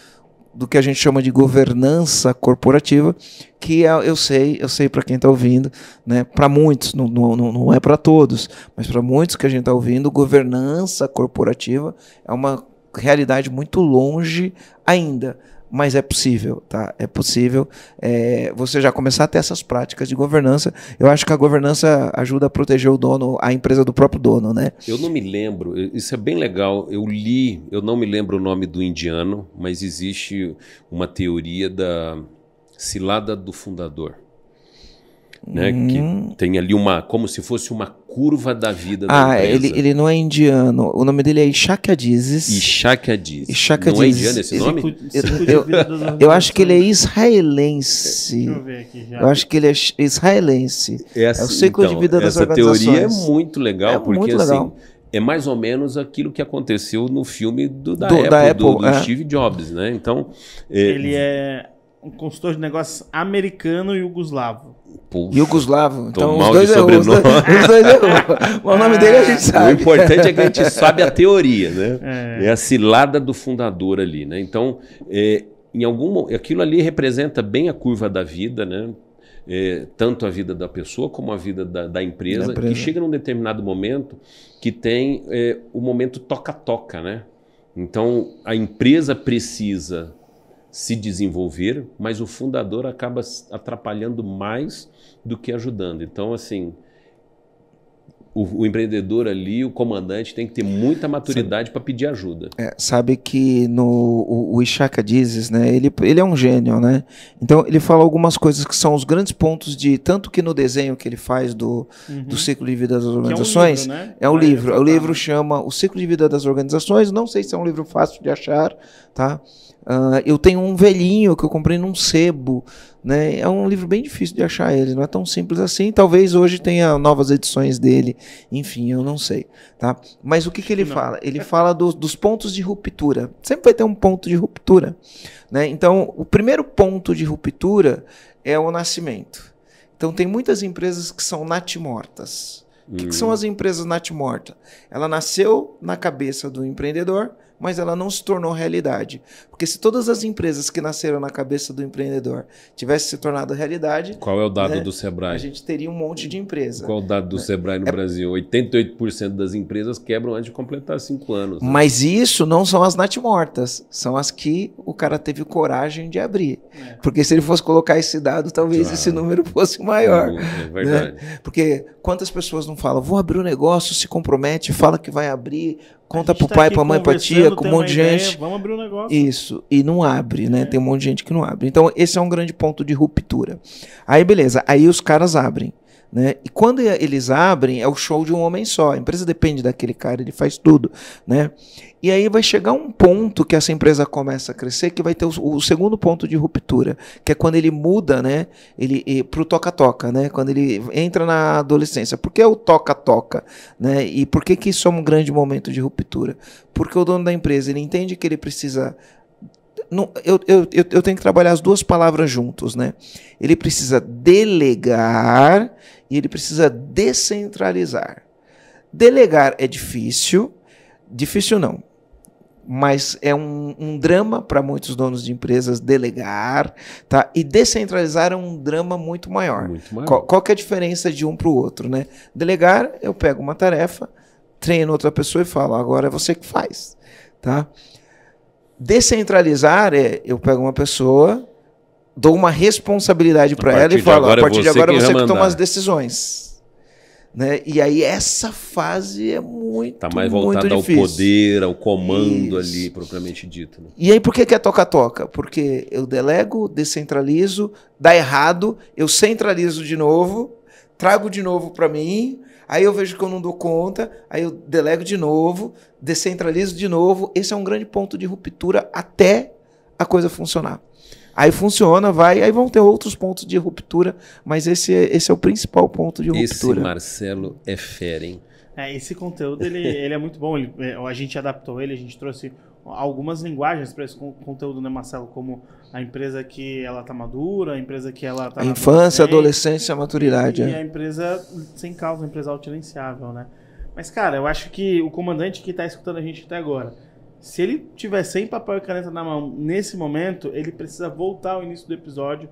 do que a gente chama de governança corporativa, que é, eu sei, eu sei para quem está ouvindo, né? para muitos, não, não, não é para todos, mas para muitos que a gente está ouvindo, governança corporativa é uma realidade muito longe ainda mas é possível, tá? É possível é, você já começar a ter essas práticas de governança. Eu acho que a governança ajuda a proteger o dono, a empresa do próprio dono, né? Eu não me lembro, isso é bem legal. Eu li, eu não me lembro o nome do indiano, mas existe uma teoria da cilada do fundador né? Hum. Que uhum. tem ali uma, como se fosse uma curva da vida da ah, empresa. ele, ele não é indiano. O nome dele é Ishaq Adizes. Ishaq Adizes. Não é indiano esse nome? Eu, eu, eu, acho que ele é israelense. Deixa eu ver aqui já. Eu acho que ele é israelense. Essa, é, é o assim, ciclo então, de vida das organizações. Essa teoria é muito legal, é porque muito legal. assim é mais ou menos aquilo que aconteceu no filme do, da, do, Apple, da Apple, do, do é. Steve Jobs, né? Então é, ele é um consultor de negócios americano e iugoslavo. Pulsa, Yugoslavo. Então, os dois, errou, é os, dois, é os dois é o nome dele a gente sabe. O importante é que a gente sabe a teoria, né? É, é a cilada do fundador ali, né? Então, é, em algum aquilo ali representa bem a curva da vida, né? É, tanto a vida da pessoa como a vida da, da empresa, empresa, que chega num determinado momento que tem o momento toca-toca, né? Então, a empresa precisa se desenvolver, mas o fundador acaba atrapalhando mais do que ajudando. Então, assim, o, o empreendedor ali, o comandante, tem que ter muita maturidade para pedir ajuda. É, sabe que no, o, o Ishaka Dizes, né, ele, ele é um gênio, né? Então, ele fala algumas coisas que são os grandes pontos de. Tanto que no desenho que ele faz do, uhum. do ciclo de vida das organizações. é um livro, né? é um ah, livro. O livro chama O Ciclo de Vida das Organizações. Não sei se é um livro fácil de achar, tá? Uh, eu tenho um velhinho que eu comprei num sebo. Né? É um livro bem difícil de achar ele, não é tão simples assim. Talvez hoje tenha novas edições dele, enfim, eu não sei. Tá? Mas o que, que ele não. fala? Ele fala do, dos pontos de ruptura. Sempre vai ter um ponto de ruptura. Né? Então, o primeiro ponto de ruptura é o nascimento. Então, tem muitas empresas que são natimortas. O hum. que, que são hum. as empresas natimortas? Ela nasceu na cabeça do empreendedor, mas ela não se tornou realidade. Porque se todas as empresas que nasceram na cabeça do empreendedor tivessem se tornado realidade. Qual é o dado né, do Sebrae? A gente teria um monte de empresa. Qual é o dado do né? Sebrae no é, Brasil? 88% das empresas quebram antes de completar cinco anos. Né? Mas isso não são as mortas são as que o cara teve coragem de abrir. É. Porque se ele fosse colocar esse dado, talvez claro. esse número fosse maior. Uhum, é né? verdade. Né? Porque quantas pessoas não falam, vou abrir um negócio, se compromete, fala que vai abrir, Conta pro tá pai, pra mãe, pra tia, com um monte de gente. Vamos abrir um negócio. Isso. E não abre, né? É. Tem um monte de gente que não abre. Então, esse é um grande ponto de ruptura. Aí, beleza. Aí os caras abrem. Né? E quando eles abrem, é o show de um homem só. A empresa depende daquele cara, ele faz tudo. Né? E aí vai chegar um ponto que essa empresa começa a crescer, que vai ter o, o segundo ponto de ruptura, que é quando ele muda, né? Ele pro toca-toca, né? Quando ele entra na adolescência. Por que o toca-toca, né? E por que que isso é um grande momento de ruptura? Porque o dono da empresa, ele entende que ele precisa não, eu, eu, eu, tenho que trabalhar as duas palavras juntos, né? Ele precisa delegar e ele precisa descentralizar. Delegar é difícil, difícil não mas é um, um drama para muitos donos de empresas delegar, tá? E descentralizar é um drama muito maior. Muito maior. Qual, qual é a diferença de um para o outro, né? Delegar, eu pego uma tarefa, treino outra pessoa e falo, agora é você que faz, tá? Descentralizar é eu pego uma pessoa, dou uma responsabilidade para ela e falo, a é partir de agora, é você, que, que toma as decisões. Né? E aí essa fase é muito Tá mais voltada ao poder, ao comando Isso. ali, propriamente dito. Né? E aí por que, que é toca-toca? Porque eu delego, descentralizo, dá errado, eu centralizo de novo, trago de novo para mim, aí eu vejo que eu não dou conta, aí eu delego de novo, descentralizo de novo. Esse é um grande ponto de ruptura até a coisa funcionar. Aí funciona, vai, aí vão ter outros pontos de ruptura, mas esse, é, esse é o principal ponto de ruptura. Esse Marcelo é fera, hein? É, esse conteúdo ele, <laughs> ele é muito bom. Ele, é, a gente adaptou ele, a gente trouxe algumas linguagens para esse conteúdo, né, Marcelo? Como a empresa que ela tá madura, a empresa que ela tá. Infância, adolescência, maturidade. E, é. a empresa sem causa, a empresa autilenciável, né? Mas, cara, eu acho que o comandante que está escutando a gente até agora se ele tiver sem papel e caneta na mão nesse momento, ele precisa voltar ao início do episódio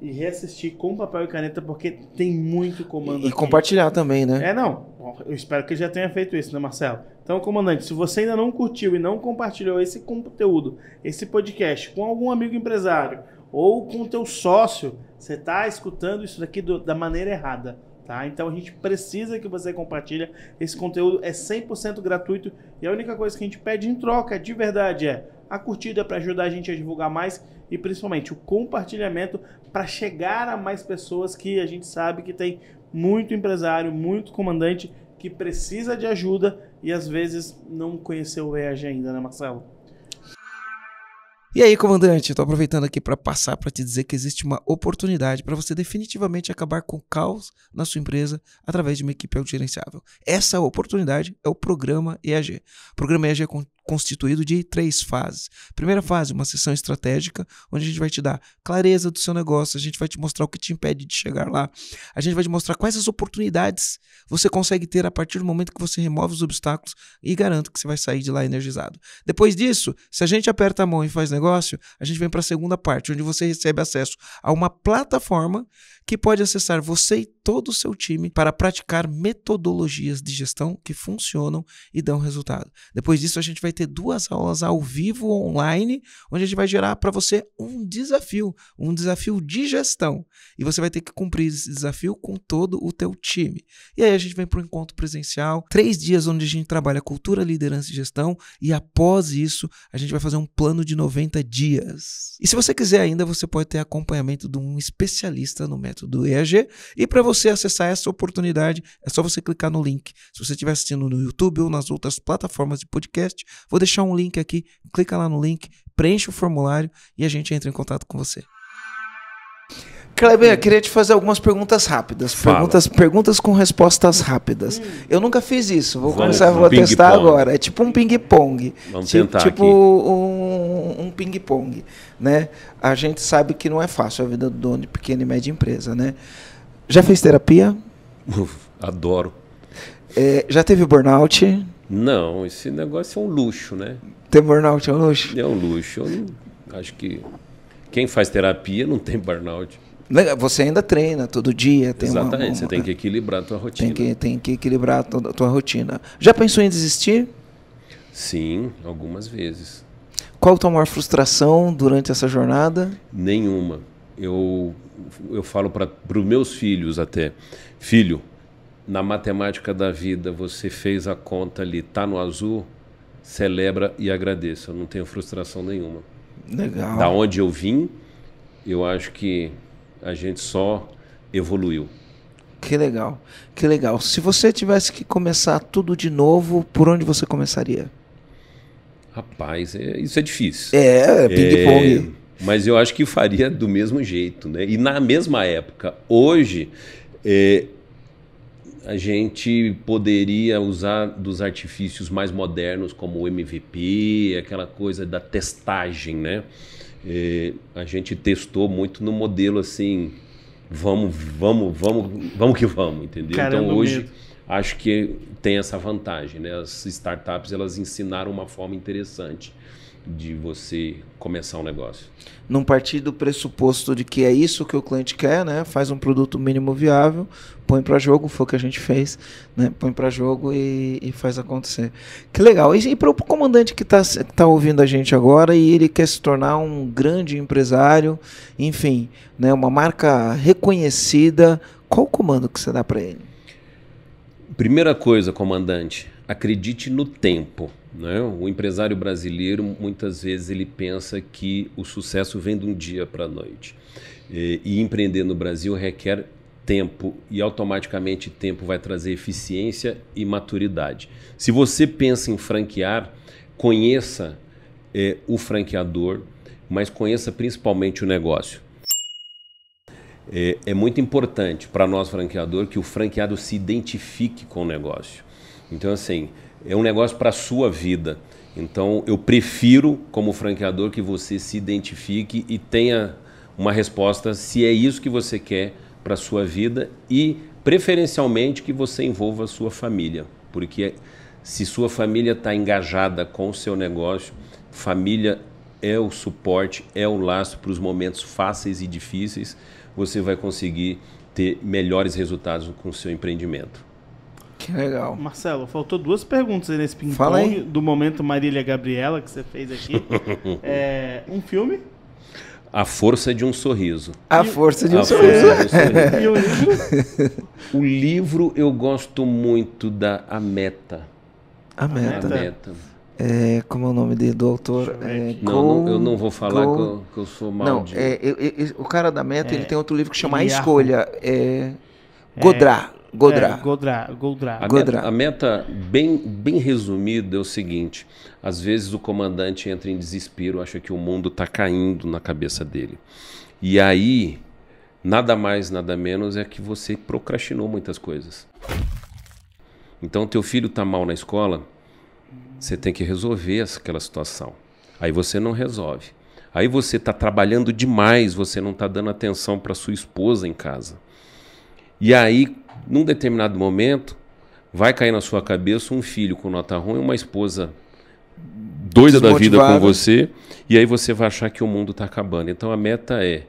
e reassistir com papel e caneta, porque tem muito comando. E, aqui. compartilhar também, né? É, não. Eu espero que ele já tenha feito isso, né, Marcelo? Então, comandante, se você ainda não curtiu e não compartilhou esse conteúdo, esse podcast, com algum amigo empresário ou com o teu sócio, você está escutando isso daqui do, da maneira errada. Tá? Então a gente precisa que você compartilhe. Esse conteúdo é 100% gratuito e a única coisa que a gente pede em troca, de verdade, é a curtida para ajudar a gente a divulgar mais e principalmente o compartilhamento para chegar a mais pessoas que a gente sabe que tem muito empresário, muito comandante que precisa de ajuda e às vezes não conheceu o EAG ainda, né, Marcelo? E aí, comandante, estou aproveitando aqui para passar para te dizer que existe uma oportunidade para você definitivamente acabar com o caos na sua empresa através de uma equipe autogerenciável. Essa oportunidade é o programa EAG. O programa EAG é constituído de três fases. Primeira fase, uma sessão estratégica, onde a gente vai te dar clareza do seu negócio, a gente vai te mostrar o que te impede de chegar lá, a gente vai te mostrar quais as oportunidades você consegue ter a partir do momento que você remove os obstáculos e garanto que você vai sair de lá energizado. Depois disso, se a gente aperta a mão e faz negócio, a gente vem para a segunda parte, onde você recebe acesso a uma plataforma que pode acessar você e todo o seu time para praticar metodologias de gestão que funcionam e dão resultado. Depois disso, a gente vai ter ter duas aulas ao vivo online, onde a gente vai gerar para você um desafio, um desafio de gestão. E você vai ter que cumprir esse desafio com todo o teu time. E aí a gente vem para o encontro presencial, três dias onde a gente trabalha cultura, liderança e gestão, e após isso a gente vai fazer um plano de 90 dias. E se você quiser ainda, você pode ter acompanhamento de um especialista no método EAG. E para você acessar essa oportunidade, é só você clicar no link. Se você estiver assistindo no YouTube ou nas outras plataformas de podcast, Vou deixar um link aqui, clica lá no link, preenche o formulário e a gente entra em contato com você. Kleber, eu queria te fazer algumas perguntas rápidas. Perguntas, perguntas com respostas rápidas. Hum. Eu nunca fiz isso. Vou Vamos, começar, um vou testar agora. É tipo um ping-pong. Vamos tipo, tentar Tipo aqui. um, um ping-pong. Né? A gente sabe que não é fácil a vida do dono de pequena e média empresa. Né? Já fez terapia? <laughs> adoro. É, já teve burnout? Não, esse negócio é um luxo, né? Ter burnout é um luxo? É um luxo. Eu não, acho que quem faz terapia não tem burnout. Né, você ainda treina todo dia. Tem Exatamente, uma, uma... você tem que equilibrar a tua rotina. Tem que, tem que equilibrar a a tua rotina. Já pensou em desistir? Sim, algumas vezes. Qual a tua maior frustração durante essa jornada? Nenhuma. Eu, eu falo para os meus filhos até. Filho, na matemática da vida você fez a conta ali, tá no azul, celebra e agradeça. Eu não tenho frustração nenhuma. Legal. Da onde eu vim, eu acho que a gente só evoluiu. Que legal, que legal. Se você tivesse que começar tudo de novo, por onde você começaria? Rapaz, é, isso é difícil. É, é, é ping-pong. É, mas eu acho que faria do mesmo jeito, né? E na mesma época. Hoje, é, a gente poderia usar dos artifícios mais modernos, como o MVP, aquela coisa da testagem, né? E é, a gente testou muito no modelo assim, vamos, vamos, vamos, vamos que vamos, entendeu? Então, Caramba, então hoje acho que tem essa vantagem, né? As startups elas ensinaram uma forma interessante de você começar um negócio. Não partir do pressuposto de que é isso que o cliente quer, né? Faz um produto mínimo viável, põe para jogo, foi o que a gente fez, né? Põe para jogo e, e, faz acontecer. Que legal. E, e para o comandante que está tá ouvindo a gente agora e ele quer se tornar um grande empresário, enfim, né? Uma marca reconhecida. Qual o comando que você dá para ele? Primeira coisa, comandante, acredite no tempo né? O empresário brasileiro muitas vezes ele pensa que o sucesso vem de um dia para a noite. E, e empreender no Brasil requer tempo e automaticamente tempo vai trazer eficiência e maturidade. Se você pensa em franquear, conheça é, o franqueador, mas conheça principalmente o negócio. É, é muito importante para nós franqueador que o franqueado se identifique com o negócio. Então assim é um negócio para a sua vida. Então, eu prefiro, como franqueador, que você se identifique e tenha uma resposta se é isso que você quer para a sua vida e, preferencialmente, que você envolva a sua família. Porque se sua família está engajada com o seu negócio, família é o suporte, é o laço para os momentos fáceis e difíceis, você vai conseguir ter melhores resultados com o seu empreendimento. Que legal. Marcelo, faltou duas perguntas aí nesse ping-pong do momento Marília Gabriela que você fez aqui. <laughs> é, um filme? A Força de um Sorriso. A Força de um, sorriso. de um sorriso. <laughs> E o livro? O livro eu gosto muito da A Meta. A Meta. A meta. É, como é o nome dele, do autor? É, não, go, não, eu não vou falar que, eu, que, eu, sou mal. Não, de... é, eu, eu, o cara da Meta é. ele tem outro livro que chama A Escolha. É, é. Godrá. Godra. É, Godra, Godra. A, Godra. Meta, a meta bem, bem resumida é o seguinte: às vezes o comandante entra em desespero, acha que o mundo está caindo na cabeça dele. E aí, nada mais, nada menos é que você procrastinou muitas coisas. Então, teu filho está mal na escola, você tem que resolver aquela situação. Aí você não resolve. Aí você está trabalhando demais, você não está dando atenção para sua esposa em casa. E aí, num determinado momento, vai cair na sua cabeça um filho com nota ruim, uma esposa doida da vida com você, e aí você vai achar que o mundo está acabando. Então a meta é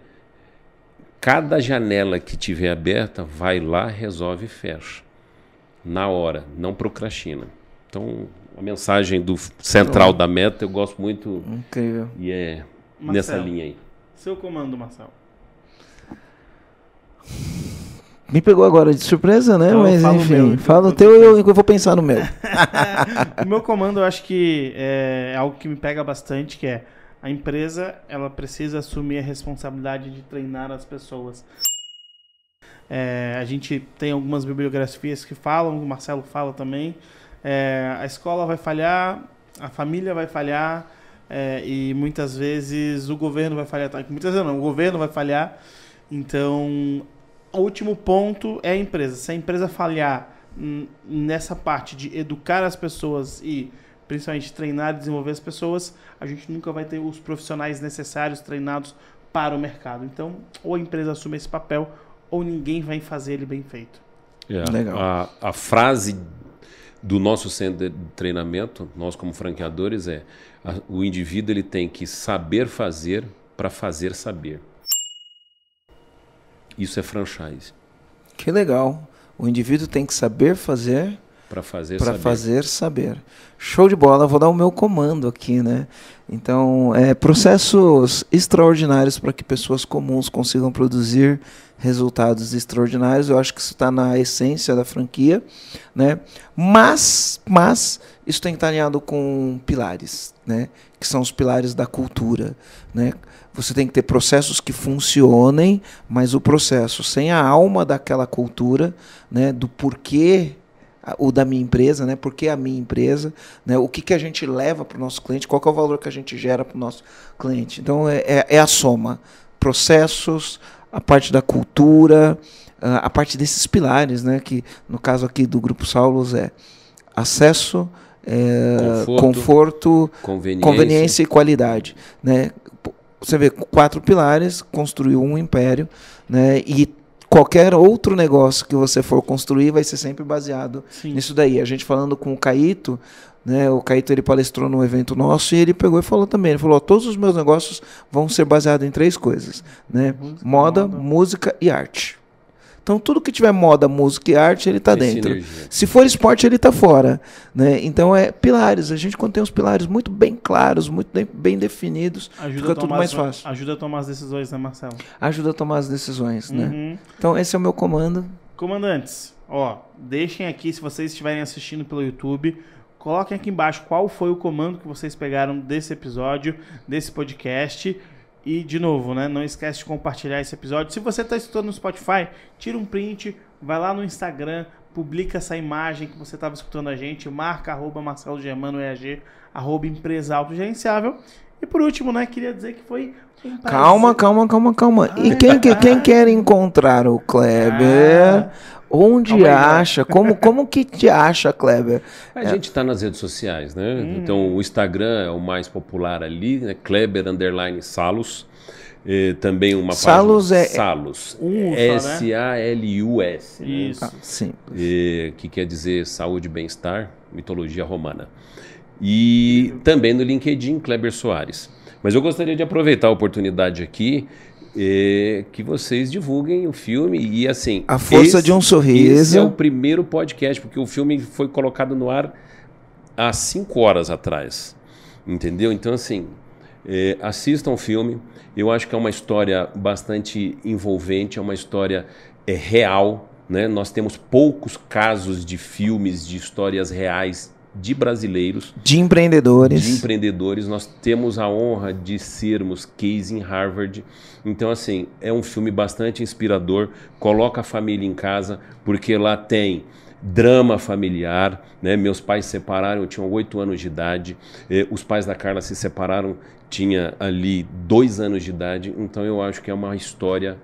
cada janela que tiver aberta, vai lá, resolve e fecha. Na hora, não procrastina. Então, a mensagem do central da meta eu gosto muito. Incrível. E é nessa linha aí. Seu comando, Marcelo. Me pegou agora de surpresa, né? Então, Mas enfim, fala o teu e eu, eu vou pensar no meu. <laughs> o meu comando eu acho que é, é algo que me pega bastante, que é a empresa ela precisa assumir a responsabilidade de treinar as pessoas. É, a gente tem algumas bibliografias que falam, o Marcelo fala também. É, a escola vai falhar, a família vai falhar é, e muitas vezes o governo vai falhar. Muitas vezes não, o governo vai falhar. Então o último ponto é a empresa. Se a empresa falhar nessa parte de educar as pessoas e principalmente treinar e desenvolver as pessoas, a gente nunca vai ter os profissionais necessários treinados para o mercado. Então, ou a empresa assume esse papel, ou ninguém vai fazer ele bem feito. É, Legal. A, a frase do nosso centro de treinamento, nós como franqueadores, é a, o indivíduo ele tem que saber fazer para fazer saber. Isso é franchise. Que legal. O indivíduo tem que saber fazer para fazer para fazer saber. Show de bola. Vou dar o meu comando aqui, né? Então, é, processos extraordinários para que pessoas comuns consigam produzir resultados extraordinários. Eu acho que isso está na essência da franquia, né? Mas, mas isso tem tá que estar alinhado com pilares, né? Que são os pilares da cultura, né? você tem que ter processos que funcionem, mas o processo sem a alma daquela cultura, né, do porquê o da minha empresa, né? Porque a minha empresa, né? O que, que a gente leva para o nosso cliente? Qual é o valor que a gente gera para o nosso cliente? Então é, é, é, a soma, processos, a parte da cultura, a parte desses pilares, né? Que no caso aqui do grupo Saulos é acesso, é, conforto, conforto, conveniência. conveniência e qualidade, né? Você vê, quatro pilares, construiu um império, né? E qualquer outro negócio que você for construir vai ser sempre baseado Sim. nisso daí. A gente falando com o Caíto, né? O Caíto ele palestrou num evento nosso e ele pegou e falou também, ele falou, todos os meus negócios vão ser baseados em três coisas, né? Moda, moda, música e arte. Então tudo que tiver moda, música e arte, ele está dentro. Sinergia. Se for esporte, ele está fora. Né? Então é pilares. A gente quando tem os pilares muito bem claros, muito bem definidos, ajuda fica tudo mais as, fácil. Ajuda a tomar as decisões, né, Marcelo? Ajuda a tomar as decisões, né? uhum. né? Então esse é o meu comando. Comandantes, ó, deixem aqui se vocês estiverem assistindo pelo YouTube, coloquem aqui embaixo qual foi o comando que vocês pegaram desse episódio, desse podcast. E, de novo, né? Não esquece de compartilhar esse episódio. Se você está escutando no Spotify, tira um print, vai lá no Instagram, publica essa imagem que você estava escutando a gente, marca arroba Marcelo Germano EAG, arroba empresa autogerenciável e por último, né, queria dizer que foi um Calma, calma, calma, calma. Ai, e quem, que, quem quer encontrar o Kleber? Ah, onde né? acha? Como, como que te acha, Kleber? A é. gente está nas redes sociais, né? Hum. Então o Instagram é o mais popular ali, né? Kleber Underline Salos. Eh, também uma Salus página. É... Salos. S-A-L-U-S. Né? né? Isso. Ah, sim. que quer dizer saúde e bem-estar, mitologia romana e também no LinkedIn Kleber Soares. Mas eu gostaria de aproveitar a oportunidade aqui é, que vocês divulguem o filme e assim. A força esse, de um sorriso. Esse é o primeiro podcast, porque o filme foi colocado no ar há cinco horas atrás. Entendeu? Então, assim, é, assistam o filme. Eu acho que é uma história bastante envolvente, é uma história é, real. Né? Nós temos poucos casos de filmes, de histórias reais de brasileiros, de empreendedores. De empreendedores, nós temos a honra de sermos case em Harvard. Então assim, é um filme bastante inspirador, coloca a família em casa, porque lá tem drama familiar, né? Meus pais se separaram, eu tinha oito anos de idade. Eh, os pais da Carla se separaram, tinha ali dois anos de idade. Então eu acho que é uma história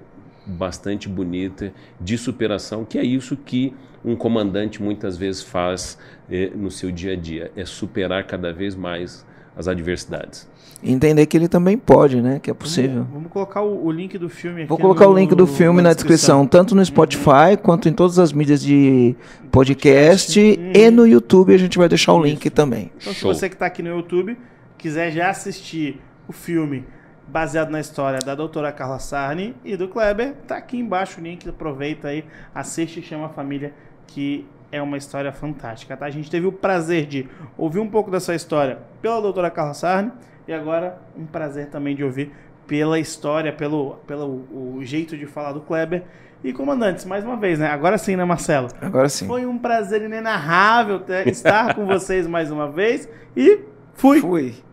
bastante bonita de superação, que é isso que um comandante muitas vezes faz eh, no seu dia a dia, é superar cada vez mais as adversidades. Entender que ele também pode, né? Que é possível. Vamos, vamos colocar o, o, link do filme aqui. Vou colocar no, o link do filme na, descrição, descrição, tanto no Spotify uhum. quanto em todas as mídias de podcast uhum. e no YouTube. A gente vai deixar o link também. Então, Show. se você que está aqui no YouTube quiser já assistir o filme baseado na história da doutora Carla Sarni e do Kleber, tá aqui embaixo o link. Aproveita aí, assiste e chama a família que é uma história fantástica, tá? A gente teve o prazer de ouvir um pouco dessa história pela doutora Carla Sarne e agora um prazer também de ouvir pela história, pelo, pelo o jeito de falar do Kleber. E comandantes, mais uma vez, né? Agora sim, né, Marcelo? Agora sim. Foi um prazer inenarrável ter, estar com vocês mais uma vez e fui. Fui.